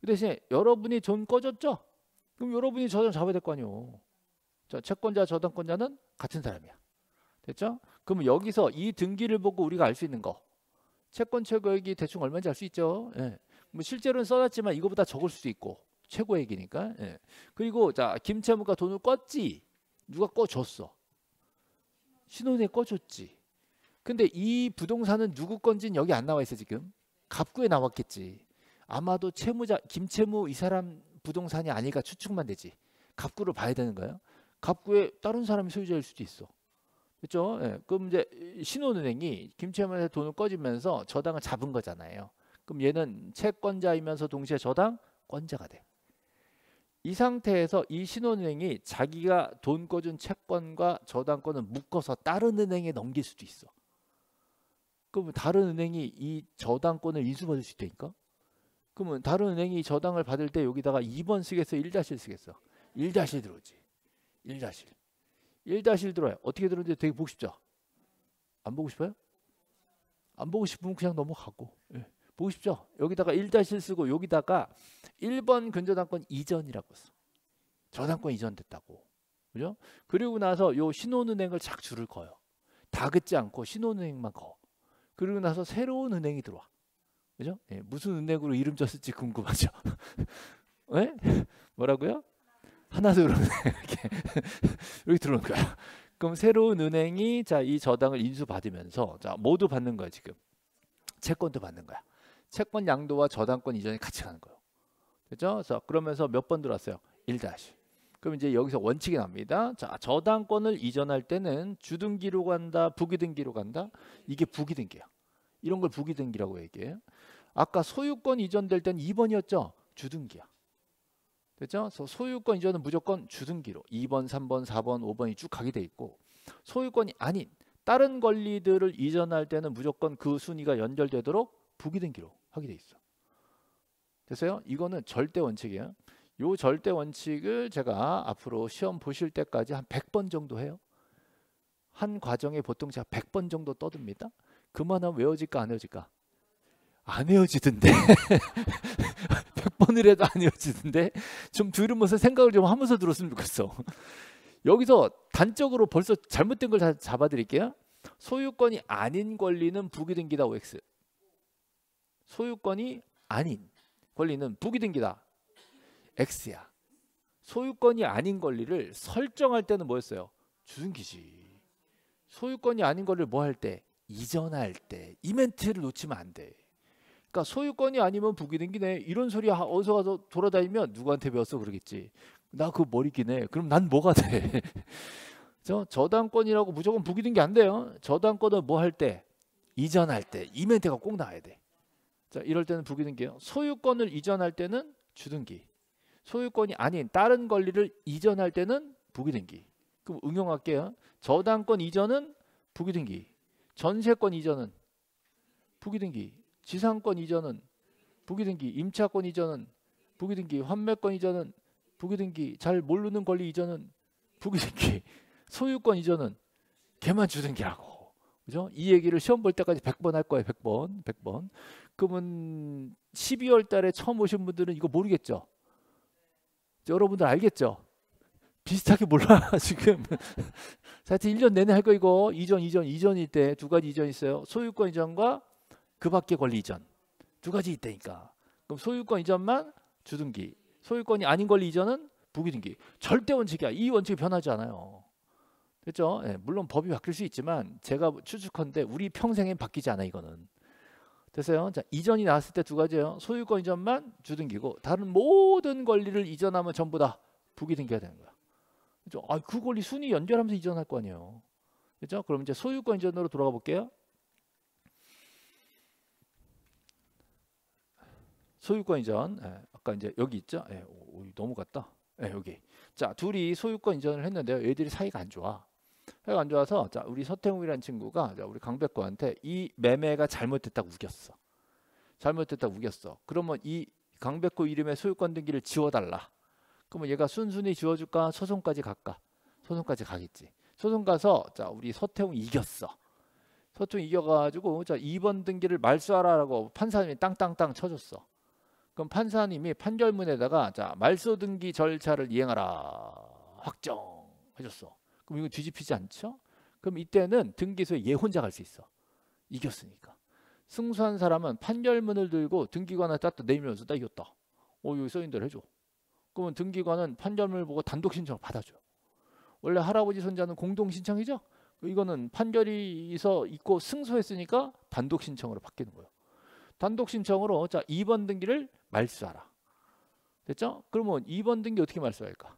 그 대신에 여러분이 돈 꺼졌죠? 그럼 여러분이 저당 잡아야 될 거 아니요. 자 채권자 저당권자는 같은 사람이야. 됐죠? 그럼 여기서 이 등기를 보고 우리가 알 수 있는 거 채권 최고액이 대충 얼마인지 알 수 있죠. 예. 뭐 실제로는 써놨지만 이거보다 적을 수도 있고 최고액이니까. 예. 그리고 자 김채무가 돈을 껐지 누가 꺼줬어? 신혼에 꺼줬지. 근데 이 부동산은 누구 건지는 여기 안 나와 있어 지금. 갑구에 나왔겠지. 아마도 채무자 김채무 이 사람 부동산이 아닐까 추측만 되지. 갑구를 봐야 되는 거예요. 갑구에 다른 사람이 소유자일 수도 있어. 그렇죠? 예. 그럼 이제 신혼은행이 김치현한테 돈을 꺼지면서 저당을 잡은 거잖아요. 그럼 얘는 채권자이면서 동시에 저당권자가 돼이 상태에서 이 신혼은행이 자기가 돈 꺼준 채권과 저당권을 묶어서 다른 은행에 넘길 수도 있어. 그럼 다른 은행이 이 저당권을 인수받을 수 있다니까? 그러면 다른 은행이 저당을 받을 때 여기다가 2번 쓰겠어? 1-1 쓰겠어? 1-1 들어오지. 1-1. 1-1 들어요. 어떻게 들었는지 되게 보고 싶죠? 안 보고 싶어요? 안 보고 싶으면 그냥 넘어가고. 예. 보고 싶죠? 여기다가 1-1 쓰고 여기다가 1번 근저당권 이전이라고 써. 저당권 이전됐다고. 그죠? 그리고 나서 요 신혼은행을 착 줄을 거요. 다 긋지 않고 신혼은행만 거. 그리고 나서 새로운 은행이 들어와. 그죠? 예, 무슨 은행으로 이름 졌을지 궁금하죠. 예? 뭐라고요? 하나 들어오네 이렇게 여기 들어오는 거야. 그럼 새로운 은행이 자이 저당을 인수받으면서 자 모두 받는 거야 지금 채권도 받는 거야. 채권 양도와 저당권 이전이 같이 가는 거예요. 그죠? 자 그러면서 몇 번 들어왔어요? 1 다시. 그럼 이제 여기서 원칙이 납니다. 자, 저당권을 이전할 때는 주등기로 간다, 부기등기로 간다. 이게 부기등기야. 이런 걸 부기등기라고 얘기해요. 아까 소유권 이전될 땐 2번이었죠? 주등기야. 됐죠? 소유권 이전은 무조건 주등기로 2번, 3번, 4번, 5번이 쭉 가게 돼 있고 소유권이 아닌 다른 권리들을 이전할 때는 무조건 그 순위가 연결되도록 부기등기로 하게 돼 있어. 됐어요? 이거는 절대 원칙이에요. 요 절대 원칙을 제가 앞으로 시험 보실 때까지 한 100번 정도 해요. 한 과정에 보통 제가 100번 정도 떠듭니다. 그만하면 외워질까 안 외워질까? 안 외워지던데. 번이라도 아니어지는데 좀들은면서 생각을 좀 하면서 들었으면 좋겠어. 여기서 단적으로 벌써 잘못된 걸 다 잡아드릴게요. 소유권이 아닌 권리는 부기 등기다 OX. 소유권이 아닌 권리는 부기 등기다 X야. 소유권이 아닌 권리를 설정할 때는 뭐였어요? 주등기지. 소유권이 아닌 권리를 뭐 할 때? 이전할 때. 이벤트를 놓치면 안 돼. 그러니까 소유권이 아니면 부기등기네 이런 소리 어디서 가서 돌아다니면 누구한테 배웠어 그러겠지. 나 그 머리 기네. 그럼 난 뭐가 돼? 저 저당권이라고 무조건 부기등기 안 돼요. 저당권은 뭐 할 때? 이전할 때이 멘트가 꼭 나와야 돼. 자 이럴 때는 북이 된게요. 소유권을 이전할 때는 주등기. 소유권이 아닌 다른 권리를 이전할 때는 부기 등기. 그럼 응용할게요. 저당권 이전은 부기 등기. 전세권 이전은 부기 등기. 지상권 이전은 부기등기, 임차권 이전은 부기등기, 환매권 이전은 부기등기, 잘 모르는 권리 이전은 부기등기, 소유권 이전은 개만 주등기라고. 그죠? 이 얘기를 시험 볼 때까지 100번 할 거예요. 100번. 100번. 그러면 12월 달에 처음 오신 분들은 이거 모르겠죠? 여러분들 알겠죠? 비슷하게 몰라 지금 사실 1년 내내 할 거 이거 이전 이전 이전일 때 두 가지 이전 있어요 소유권 이전과 그 밖에 권리 이전 두 가지 있다니까. 그럼 소유권 이전만 주등기, 소유권이 아닌 권리 이전은 부기등기. 절대 원칙이야. 이 원칙이 변하지 않아요. 그렇죠? 예, 물론 법이 바뀔 수 있지만 제가 추측컨대 우리 평생에 바뀌지 않아 이거는. 됐어요? 자, 이전이 나왔을 때 두 가지예요. 소유권 이전만 주등기고 다른 모든 권리를 이전하면 전부 다 부기등기가 되는 거야. 그죠? 아, 그 권리 순위 연결하면서 이전할 거 아니에요. 그죠? 그럼 이제 소유권 이전으로 돌아가 볼게요. 소유권 이전 예, 아까 이제 여기 있죠 예, 오, 너무 갔다 예, 여기 자 둘이 소유권 이전을 했는데요 얘들이 사이가 안 좋아 사이가 안 좋아서 자 우리 서태웅이라는 친구가 자, 우리 강백호한테 이 매매가 잘못됐다고 우겼어 잘못됐다고 우겼어 그러면 이 강백호 이름의 소유권 등기를 지워달라 그러면 얘가 순순히 지워줄까 소송까지 갈까 소송까지 가겠지 소송 가서 자 우리 서태웅 이겼어 서태웅 이겨가지고 자 2번 등기를 말소하라고 판사님이 땅땅땅 쳐줬어 그럼 판사님이 판결문에다가 자 말소 등기 절차를 이행하라 확정해줬어. 그럼 이거 뒤집히지 않죠? 그럼 이때는 등기소에 얘 혼자 갈 수 있어. 이겼으니까. 승소한 사람은 판결문을 들고 등기관을 따뜻 내밀면서 나 이겼다. 어 여기 써인들 해줘. 그러면 등기관은 판결문을 보고 단독 신청을 받아줘. 원래 할아버지 손자는 공동 신청이죠. 이거는 판결이 있어 있고 승소했으니까 단독 신청으로 바뀌는 거예요. 단독 신청으로 자 2번 등기를 말소하라. 됐죠? 그러면 2번 등기 어떻게 말소할까?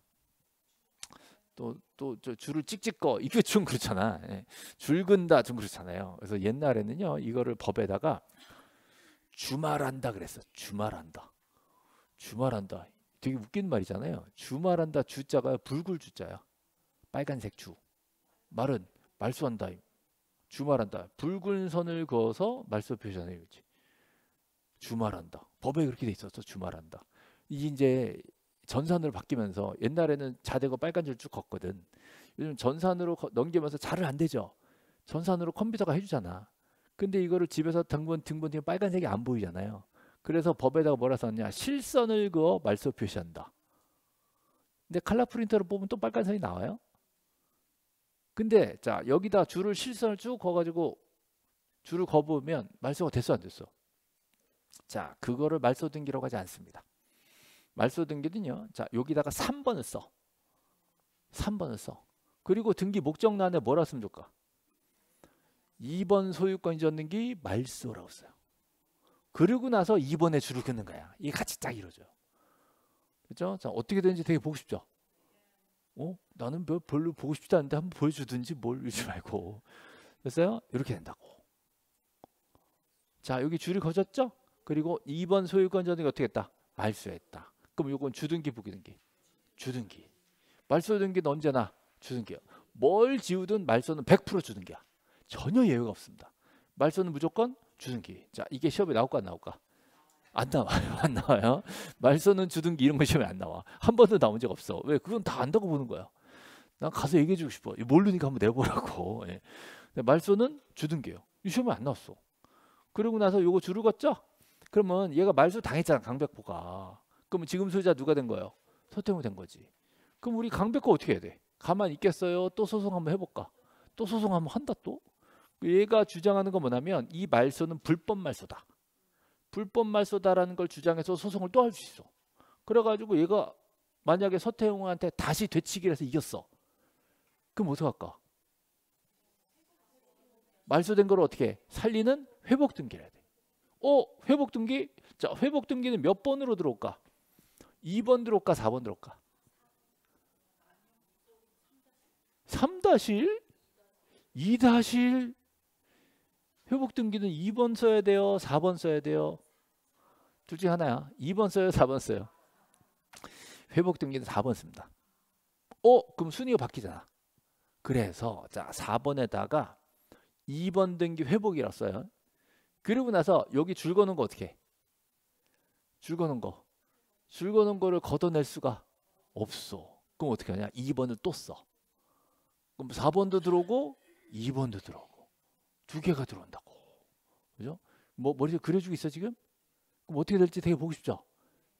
또또저 줄을 찍찍거 이게 좀 그렇잖아. 예. 줄근다 좀 그렇잖아요. 그래서 옛날에는요 이거를 법에다가 주말한다 그랬어. 주말한다. 주말한다. 되게 웃긴 말이잖아요. 주말한다 주자가 붉을 주자야. 빨간색 주. 말은 말소한다. 주말한다. 붉은 선을 그어서 말소 표시하는 거지. 주말한다. 법에 그렇게 돼있어서 주말한다. 이게 이제 전산으로 바뀌면서 옛날에는 자대고 빨간 줄쭉 걷거든. 요즘 전산으로 넘기면서 잘을 안 되죠. 전산으로 컴퓨터가 해주잖아. 근데 이거를 집에서 등본 등본 등 빨간색이 안 보이잖아요. 그래서 법에다가 뭐라 썼냐? 실선을 그어 말소 표시한다. 근데 칼라 프린터로 뽑으면 또 빨간색이 나와요. 근데 자 여기다 줄을 실선을 쭉 그어가지고 줄을 거보면 말소가 됐어 안 됐어? 자, 그거를 말소 등기라고 하지 않습니다. 말소 등기는요. 자, 여기다가 3번을 써. 3번을 써. 그리고 등기 목적란에 뭐라 쓰면 좋까? 2번 소유권 이전 등기 말소라고 써요. 그리고 나서 2번에 줄을 긋는 거야. 이게 같이 딱 이루어져요. 그죠? 자, 어떻게 되는지 되게 보고 싶죠? 어? 나는 별로 보고 싶지 않은데 한번 보여주든지 뭘 유지 말고. 됐어요? 이렇게 된다고. 자, 여기 줄이 거졌죠? 그리고 2번 소유권자들이 어떻게 했다? 말소했다. 그럼 이건 주등기 부기등기. 주등기. 말소 등기는 언제나 주등기야. 뭘 지우든 말소는 100% 주등기야. 전혀 예외가 없습니다. 말소는 무조건 주등기. 자, 이게 시험에 나올까 안 나올까? 안 나와요. 안 나와요. 말소는 주등기 이런 거 시험에 안 나와. 한 번도 나온 적 없어. 왜? 그건 다 안다고 보는 거야. 난 가서 얘기해 주고 싶어. 모르니까 한번 내보라고. 예. 말소는 주등기예요. 이 시험에 안 나왔어. 그러고 나서 요거 줄을 걷죠? 그러면 얘가 말소 당했잖아 강백호가. 그러면 지금 소유자 누가 된 거예요? 서태웅이 된 거지. 그럼 우리 강백호 어떻게 해야 돼? 가만 있겠어요? 또 소송 한번 해볼까? 또 소송 한번 한다 또? 얘가 주장하는 건 뭐냐면 이 말소는 불법 말소다. 불법 말소다라는 걸 주장해서 소송을 또 할 수 있어. 그래가지고 얘가 만약에 서태웅한테 다시 되치기를 해서 이겼어. 그럼 어떡할까? 말소된 걸 어떻게 해? 살리는 회복 등기를 해야 돼. 어 회복 등기 자 회복 등기는 몇 번으로 들어올까 2번 들어올까 4번 들어올까 3-1 2-1 회복 등기는 2번 써야 돼요 4번 써야 돼요 둘중 하나야 2번 써요 4번 써요 회복 등기는 4번 씁니다 어 그럼 순위가 바뀌잖아 그래서 자 4번에다가 2번 등기 회복이라 써요 그리고 나서 여기 줄 거는 거 어떻게 줄 거는 거. 줄 거는 거를 걷어낼 수가 없어. 그럼 어떻게 하냐? 2번을 또 써. 그럼 4번도 들어오고 2번도 들어오고 두 개가 들어온다고. 그죠? 뭐 머리에 그려주고 있어 지금? 그럼 어떻게 될지 되게 보고 싶죠?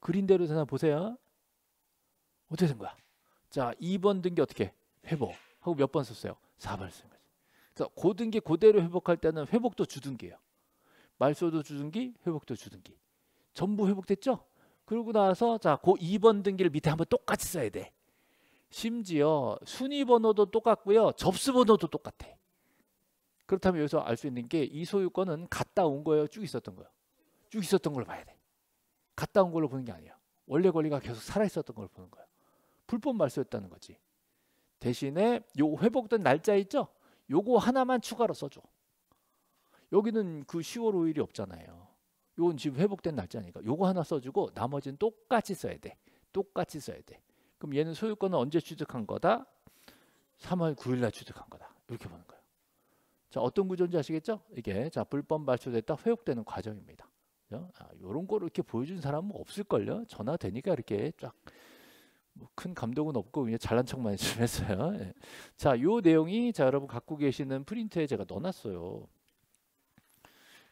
그린대로 되나 보세요. 어떻게 된 거야? 자, 2번 등기 어떻게? 회복. 하고 몇 번 썼어요? 4번 쓴 거지. 그러니까 고등기 그대로 회복할 때는 회복도 주등기예요. 말소도 주등기, 회복도 주등기. 전부 회복됐죠? 그러고 나서 자, 고 2번 등기를 밑에 한번 똑같이 써야 돼. 심지어 순위 번호도 똑같고요. 접수 번호도 똑같아. 그렇다면 여기서 알 수 있는 게 이 소유권은 갔다 온 거예요. 쭉 있었던 거예요. 쭉 있었던 걸로 봐야 돼. 갔다 온 걸로 보는 게 아니에요. 원래 권리가 계속 살아 있었던 걸 보는 거예요. 불법 말소였다는 거지. 대신에 요 회복된 날짜 있죠? 요거 하나만 추가로 써줘. 여기는 그 10월 5일이 없잖아요. 이건 지금 회복된 날짜니까 요거 하나 써주고 나머지는 똑같이 써야 돼. 똑같이 써야 돼. 그럼 얘는 소유권은 언제 취득한 거다? 3월 9일 날 취득한 거다. 이렇게 보는 거예요. 자, 어떤 구조인지 아시겠죠? 이게 자, 불법 발표됐다 회복되는 과정입니다. 그 아, 요런 거를 이렇게 보여준 사람은 없을걸요? 전화 되니까 이렇게 쫙. 뭐큰 감동은 없고 그냥 잘난 척만 좀 했어요. 예. 자, 요 내용이 자 여러분 갖고 계시는 프린트에 제가 넣어놨어요.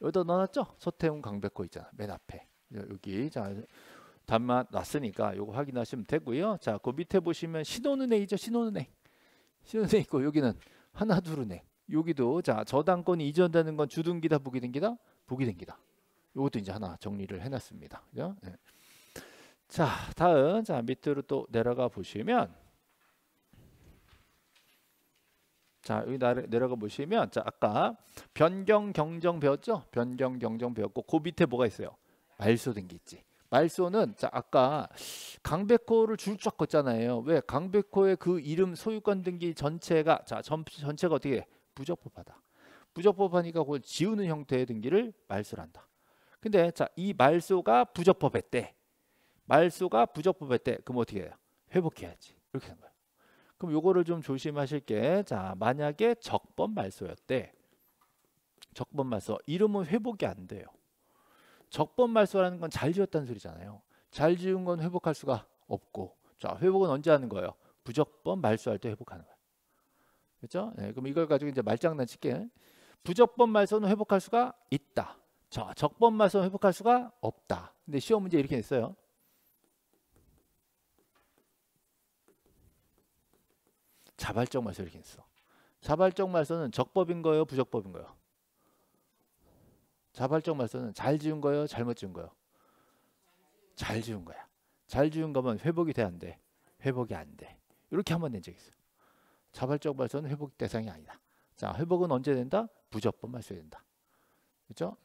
여기다 넣어놨죠? 서태웅 강백호 있잖아. 맨 앞에. 여기 자 단맛 났으니까 이거 확인하시면 되고요. 자, 그 밑에 보시면 신혼은행이죠. 신혼은행. 신혼은행 있고 여기는 하나둘은행. 여기도 자, 저당권이 이전되는 건 주등기다 부기등기다 부기등기다. 요것도 이제 하나 정리를 해 놨습니다. 그죠? 네. 자, 다음 자, 밑으로 또 내려가 보시면 자 여기 내려가 보시면 자 아까 변경 경정 배웠죠? 변경 경정 배웠고 그 밑에 뭐가 있어요? 말소된 게 있지. 말소는 자 아까 강백호를 줄 쫙 걷잖아요. 왜 강백호의 그 이름 소유권 등기 전체가 자 전, 전체가 어떻게 부적법하다. 부적법하니까 그걸 지우는 형태의 등기를 말소한다. 근데 자이 말소가 부적법했대. 말소가 부적법했대. 그럼 어떻게 해요? 회복해야지. 이렇게 된 거야. 그럼 요거를 좀 조심하실 게 자, 만약에 적법 말소였대. 적법 말소. 이름은 회복이 안 돼요. 적법 말소라는 건 잘 지었다는 소리잖아요. 잘 지은 건 회복할 수가 없고. 자, 회복은 언제 하는 거예요? 부적번 말소할 때 회복하는 거예요. 그렇죠? 네, 그럼 이걸 가지고 이제 말장난 칠게. 부적번 말소는 회복할 수가 있다. 자, 적법 말소는 회복할 수가 없다. 근데 시험 문제 이렇게 있어요. 자발적 말소 이렇게 있어. 자발적 말소는 적법인 거예요, 부적법인 거예요. 자발적 말소는 잘 지은 거예요, 잘못 지은 거예요. 잘 지은 거야. 잘 지은 거면 회복이 돼 안 돼? 회복이 안 돼. 이렇게 한번 낸 적이 있어. 자발적 말소는 회복 대상이 아니다. 자, 회복은 언제 된다? 부적법 말소에 된다. 그렇죠?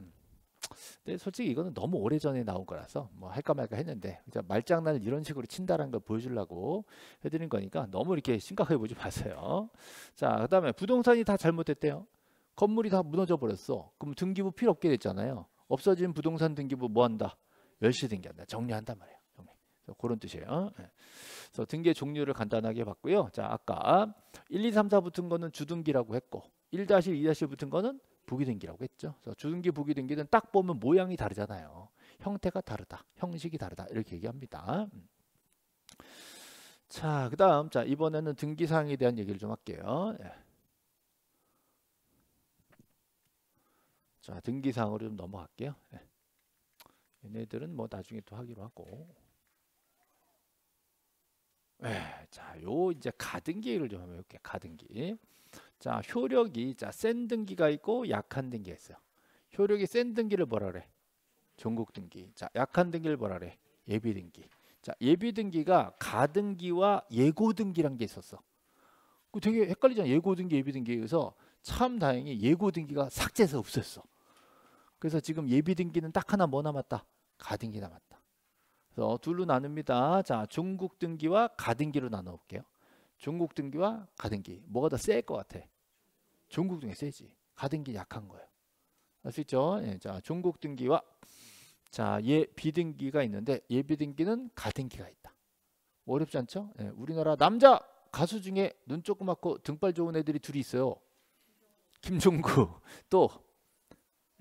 근데 솔직히 이거는 너무 오래전에 나온 거라서 뭐 할까 말까 했는데 말장난을 이런 식으로 친다라는 걸 보여주려고 해드린 거니까 너무 이렇게 심각하게 보지 마세요. 자, 그 다음에 부동산이 다 잘못됐대요. 건물이 다 무너져 버렸어. 그럼 등기부 필요 없게 됐잖아요. 없어진 부동산 등기부 뭐 한다? 열시 등기한다. 정리한단 말이에요. 정리. 그런 뜻이에요. 어? 네. 그래서 등기의 종류를 간단하게 봤고요. 자, 아까 1, 2, 3, 4 붙은 거는 주등기라고 했고 1-2- 1 붙은 거는 부기등기라고 했죠. 그래서 주등기 부기등기는 딱 보면 모양이 다르잖아요. 형태가 다르다. 형식이 다르다. 이렇게 얘기합니다. 자, 그다음 자, 이번에는 등기 사항에 대한 얘기를 좀 할게요. 예. 자, 등기 사항으로 좀 넘어갈게요. 예. 얘네들은 뭐 나중에 또 하기로 하고. 예. 자, 요 이제 가등기를 좀 해볼게요. 가등기. 자, 효력이 자, 센 등기가 있고 약한 등기가 있어요. 효력이 센 등기를 뭐라 그래? 종국 등기. 자, 약한 등기를 뭐라 그래? 예비 등기. 자, 예비 등기가 가등기와 예고 등기란 게 있었어. 그 되게 헷갈리잖아. 예고 등기, 예비 등기. 그래서 참 다행히 예고 등기가 삭제해서 없었어 그래서 지금 예비 등기는 딱 하나 뭐 남았다. 가등기 남았다. 그래서 둘로 나눕니다. 자, 종국 등기와 가등기로 나눠 볼게요. 종국 등기와 가등기. 뭐가 더 셀 것 같아? 종국 등이 세지. 가등기 약한 거예요. 알 수 있죠? 예, 자, 종국 등기와 자, 예 비등기가 있는데 예비 등기는 가등기가 있다. 어렵지 않죠? 예, 우리나라 남자 가수 중에 눈 조그맣고 등발 좋은 애들이 둘이 있어요. 김종구 또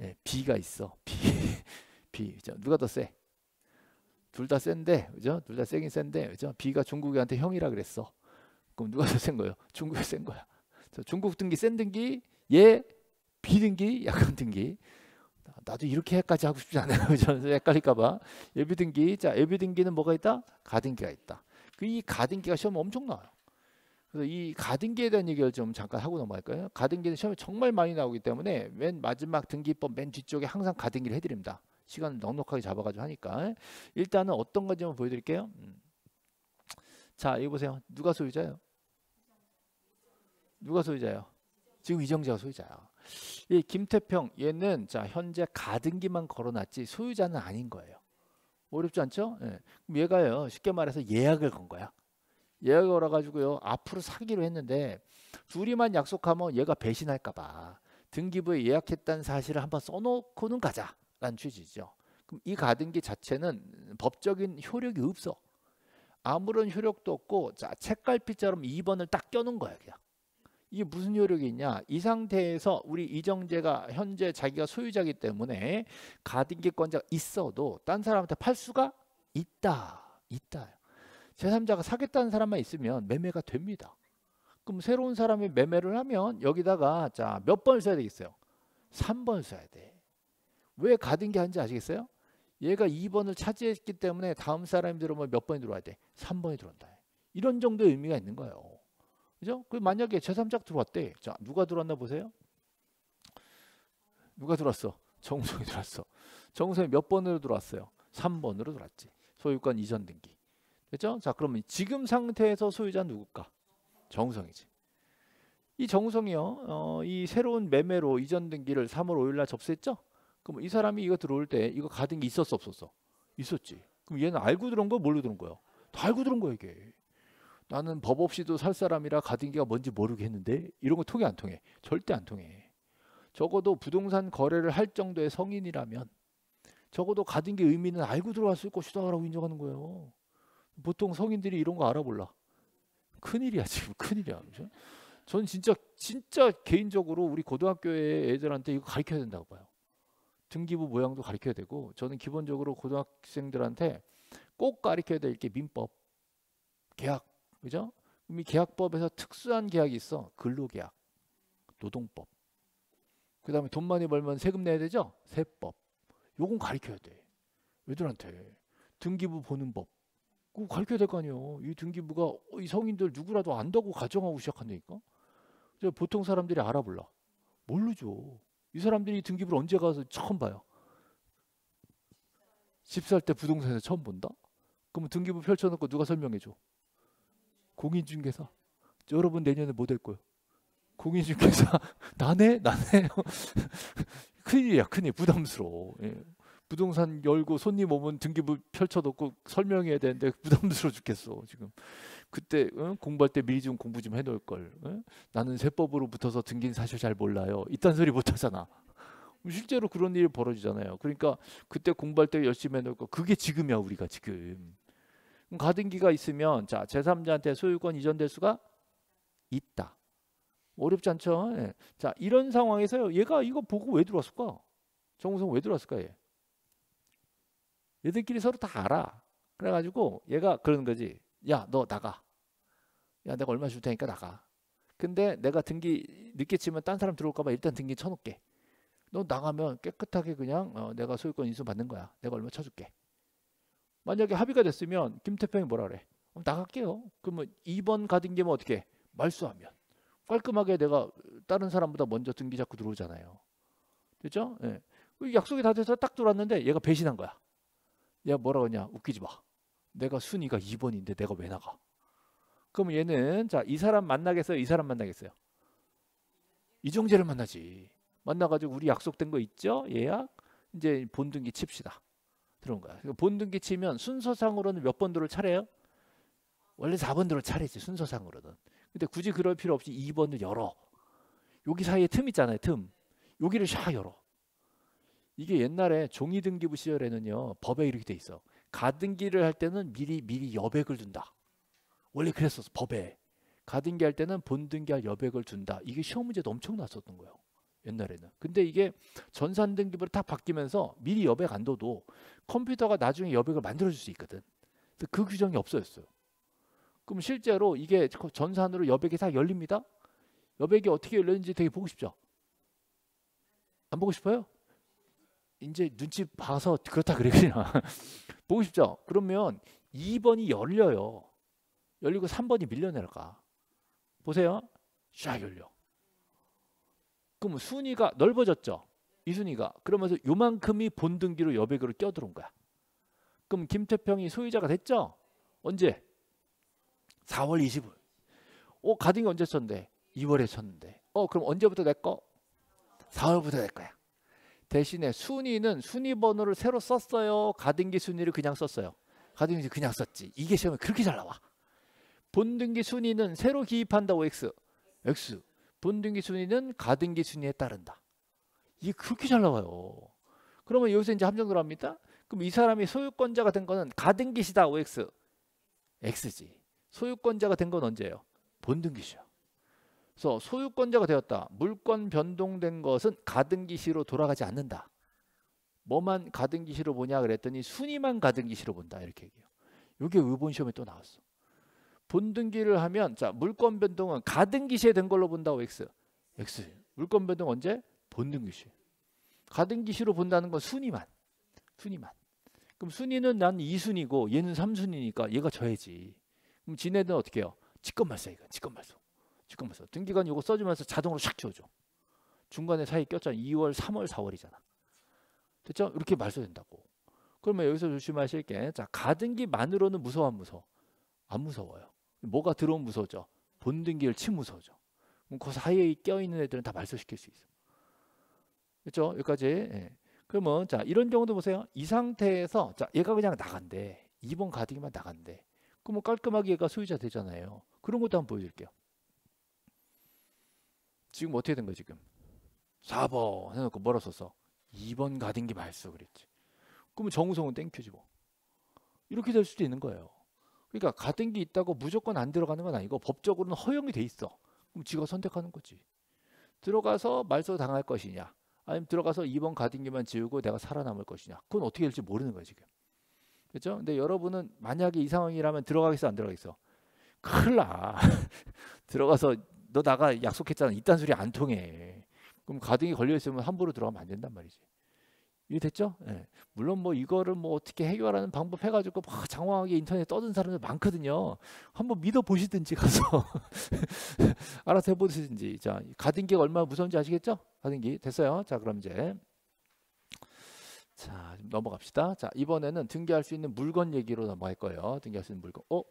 예, B가 있어. B. B. 자, 누가 더 세? 둘다 센데. 그죠? 둘 다 세긴 센데. 그죠? B가 종국이한테 형이라 그랬어. 그럼 누가 더 센 거예요? 중국이 센 거야. 중국 등기 센 등기 예 비등기 약한 등기 나도 이렇게까지 하고 싶지 않아요. 저는 헷갈릴까봐 예비 등기 자 예비 등기는 뭐가 있다 가등기가 있다. 그 이 가등기가 시험 엄청 나와요. 그래서 이 가등기에 대한 얘기를 좀 잠깐 하고 넘어갈까요? 가등기는 시험에 정말 많이 나오기 때문에 맨 마지막 등기법 맨 뒤쪽에 항상 가등기를 해드립니다. 시간을 넉넉하게 잡아가지고 하니까 일단은 어떤 건지 한번 보여드릴게요. 음. 자, 여기 보세요. 누가 소유자예요? 누가 소유자예요? 지금 이정재가 소유자요이 김태평 얘는 자 현재 가등기만 걸어놨지 소유자는 아닌 거예요. 어렵지 않죠? 예. 그럼 얘가요 쉽게 말해서 예약을 건 거야. 예약을 걸어가지고요 앞으로 사기로 했는데 둘이만 약속하면 얘가 배신할까봐 등기부에 예약했다는 사실을 한번 써놓고는 가자라는 취지죠. 그럼 이 가등기 자체는 법적인 효력이 없어. 아무런 효력도 없고 자 책갈피처럼 2번을 딱 껴놓은 거야 그냥. 이게 무슨 효력이 있냐? 이 상태에서 우리 이정재가 현재 자기가 소유자기 이 때문에 가등기권자가 있어도 딴 사람한테 팔 수가 있다. 있다. 제3자가 사겠다는 사람만 있으면 매매가 됩니다. 그럼 새로운 사람이 매매를 하면 여기다가 자, 몇번 써야 되겠어요? 3번 써야 돼. 왜 가등기 한지 아시겠어요? 얘가 2번을 차지했기 때문에 다음 사람이 들어오면 몇 번이 들어와야 돼? 3번이 들어온다. 이런 정도의 의미가 있는 거예요. 그죠? 그 만약에 제3자 들어왔대. 자, 누가 들어왔나 보세요. 누가 들어왔어? 정우성이 들어왔어. 정우성이 몇 번으로 들어왔어요? 3번으로 들어왔지. 소유권 이전 등기. 그죠? 자, 그러면 지금 상태에서 소유자 누굴까? 정우성이지. 이 정우성이요. 어, 이 새로운 매매로 이전 등기를 3월 5일 날 접수했죠? 그럼 이 사람이 이거 들어올 때 이거 가등기 있었어 없었어? 있었지. 그럼 얘는 알고 들은 거 뭘로 들은 거예요? 다 알고 들은 거야, 이게. 나는 법 없이도 살 사람이라 가등기가 뭔지 모르겠는데 이런 거 통해 안 통해? 절대 안 통해. 적어도 부동산 거래를 할 정도의 성인이라면 적어도 가등기 의미는 알고 들어왔을 것이다라고 인정하는 거예요. 보통 성인들이 이런 거 알아볼라. 큰일이야 지금 큰일이야. 그죠? 전 진짜 진짜 개인적으로 우리 고등학교의 애들한테 이거 가르쳐야 된다고 봐요. 등기부 모양도 가르쳐야 되고 저는 기본적으로 고등학생들한테 꼭 가르쳐야 될 게 민법, 계약, 그죠? 그럼 이 계약법에서 특수한 계약이 있어. 근로계약, 노동법. 그 다음에 돈 많이 벌면 세금 내야 되죠? 세법. 요건 가르쳐야 돼. 애들한테. 등기부 보는 법. 그거 가르쳐야 될 거 아니에요. 이 등기부가 이 성인들 누구라도 안다고 가정하고 시작한다니까? 보통 사람들이 알아볼라. 모르죠. 이 사람들이 등기부를 언제 가서 처음 봐요. 집 살 때 부동산에서 처음 본다? 그러 등기부 펼쳐놓고 누가 설명해줘? 공인중개사. 여러분 내년에 뭐될 거예요? 공인중개사. 나네? 나네? 큰일이야, 큰일. 부담스러워. 예. 부동산 열고 손님 오면 등기부 펼쳐놓고 설명해야 되는데 부담스러워 죽겠어 지금 그때 응? 공부할 때 미리 좀 공부 좀 해놓을 걸 응? 나는 세법으로 붙어서 등기는 사실 잘 몰라요 이딴 소리 못 하잖아 실제로 그런 일이 벌어지잖아요 그러니까 그때 공부할 때 열심히 해놓을 거 그게 지금이야 우리가 지금 가등기가 있으면 자 제3자한테 소유권 이전될 수가 있다. 어렵지 않죠? 예. 자 이런 상황에서 얘가 이거 보고 왜 들어왔을까? 정우성 왜 들어왔을까 얘? 얘들끼리 서로 다 알아. 그래가지고 얘가 그러는 거지. 야 너 나가. 야 내가 얼마 줄 테니까 나가. 근데 내가 등기 늦게 치면 딴 사람 들어올까봐 일단 등기 쳐놓게. 너 나가면 깨끗하게 그냥 어, 내가 소유권 인수 받는 거야. 내가 얼마 쳐줄게. 만약에 합의가 됐으면 김태평이 뭐라 그래? 그럼 나갈게요. 그러면 2번 가든 게뭐 어떻게? 말소하면 깔끔하게 내가 다른 사람보다 먼저 등기 잡고 들어오잖아요. 됐죠? 예. 그 약속이 다 돼서 딱 들어왔는데 얘가 배신한 거야. 얘가 뭐라 고러냐 웃기지 마. 내가 순위가 2번인데 내가 왜 나가? 그럼 얘는 자 이 사람 만나겠어요? 이 사람 만나겠어요? 이정재를 만나지. 만나가지고 우리 약속된 거 있죠? 예약? 이제 본등기 칩시다. 들어온 거야. 그러니까 본등기 치면 순서상으로는 몇 번도를 차래요? 원래 4번도를 차례지 순서상으로는. 근데 굳이 그럴 필요 없이 2번을 열어. 여기 사이에 틈 있잖아요. 틈. 여기를 샥 열어. 이게 옛날에 종이 등기부 시절에는요. 법에 이렇게 돼 있어. 가등기를 할 때는 미리 미리 여백을 둔다. 원래 그랬었어. 법에. 가등기 할 때는 본등기할 여백을 둔다. 이게 시험 문제도 엄청 났었던 거예요. 옛날에는. 근데 이게 전산 등급으로 다 바뀌면서 미리 여백 안 둬도 컴퓨터가 나중에 여백을 만들어줄 수 있거든. 그 규정이 없어졌어요. 그럼 실제로 이게 전산으로 여백이 다 열립니다. 여백이 어떻게 열렸는지 되게 보고 싶죠. 안 보고 싶어요? 이제 눈치 봐서 그렇다 그래 그냥 보고 싶죠. 그러면 2번이 열려요. 열리고 3번이 밀려내려가. 보세요. 쫙 열려. 그럼 순위가 넓어졌죠. 이 순위가. 그러면서 요만큼이 본등기로 여백으로 껴들어온 거야. 그럼 김태평이 소유자가 됐죠. 언제? 4월 20일. 어 가등이 언제 쳤는데? 2월에 쳤는데. 어 그럼 언제부터 내 거? 4월부터 내 거야. 대신에 순위는 순위 번호를 새로 썼어요. 가등기 순위를 그냥 썼어요. 가등기 그냥 썼지. 이게 시험에 그렇게 잘 나와. 본등기 순위는 새로 기입한다고 x. x. 분등기 순위는 가등기 순위에 따른다. 이게 그렇게 잘 나와요. 그러면 여기서 이제 함정을 합니다. 그럼 이 사람이 소유권자가 된 거는 가등기시다 OX. X지. 소유권자가 된 건 언제예요? 본등기시요. 그래서 소유권자가 되었다. 물권 변동된 것은 가등기시로 돌아가지 않는다. 뭐만 가등기시로 보냐 그랬더니 순위만 가등기시로 본다. 이렇게 얘기해요. 이게 의본 시험에 또 나왔어. 본등기를 하면 자 물권 변동은 가등기 시에된 걸로 본다고 x x 물권 변동 언제 본등기 시 가등기 시로 본다는 건 순위만 순위만 그럼 순위는 난 2순위고 얘는 3순위니까 얘가 저해지 그럼 지네는 어떻게 해요 직권 말소 이거 직권 말소 직권 말소 등기관 요거 써주면서 자동으로 샥 지워줘 중간에 사이 꼈잖아 2월 3월 4월이잖아 됐죠 이렇게 말소된다고 그러면 여기서 조심하실 게자 가등기만으로는 무서워 안 무서워 안 무서워요 뭐가 들어온 무소죠. 본등기를 치무소죠. 그럼 그 사이에 껴있는 애들은 다 말소시킬 수 있어. 그렇죠? 여기까지. 예. 그러면 자 이런 경우도 보세요. 이 상태에서 자 얘가 그냥 나간대. 2번 가득이만 나간대. 그러면 뭐 깔끔하게 얘가 소유자 되잖아요. 그런 것도 한번 보여드릴게요. 지금 어떻게 된 거야 지금? 4번 해놓고 뭐라 썼어? 2번 가등기 말소 그랬지. 그러면 정우성은 땡큐지 뭐. 이렇게 될 수도 있는 거예요. 그러니까 가은게 있다고 무조건 안 들어가는 건 아니고 법적으로는 허용이 돼 있어. 그럼 지가 선택하는 거지. 들어가서 말소 당할 것이냐, 아니면 들어가서 이번 가등기만 지우고 내가 살아남을 것이냐. 그건 어떻게 될지 모르는 거야 지금. 그렇죠? 근데 여러분은 만약에 이 상황이라면 들어가겠어, 안 들어가겠어? 큰일 나. 들어가서 너 나가 약속했잖아. 이딴 소리 안 통해. 그럼 가등기 걸려 있으면 함부로 들어가면 안 된단 말이지. 이게 됐죠? 네. 물론 뭐 이거를 뭐 어떻게 해결하는 방법 해가지고 막 장황하게 인터넷 떠든 사람들 많거든요. 한번 믿어 보시든지 가서 알아서 해보시든지. 자, 가등기 얼마나 무서운지 아시겠죠? 가등기 됐어요. 자, 그럼 이제 자 넘어갑시다. 자 이번에는 등기할 수 있는 물건 얘기로 넘어갈 거예요. 등기할 수 있는 물건. 어?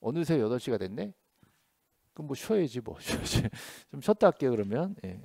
어느새 8시가 됐네? 그럼 뭐 쉬어야지 뭐좀 쉬었다 할게요 그러면. 예.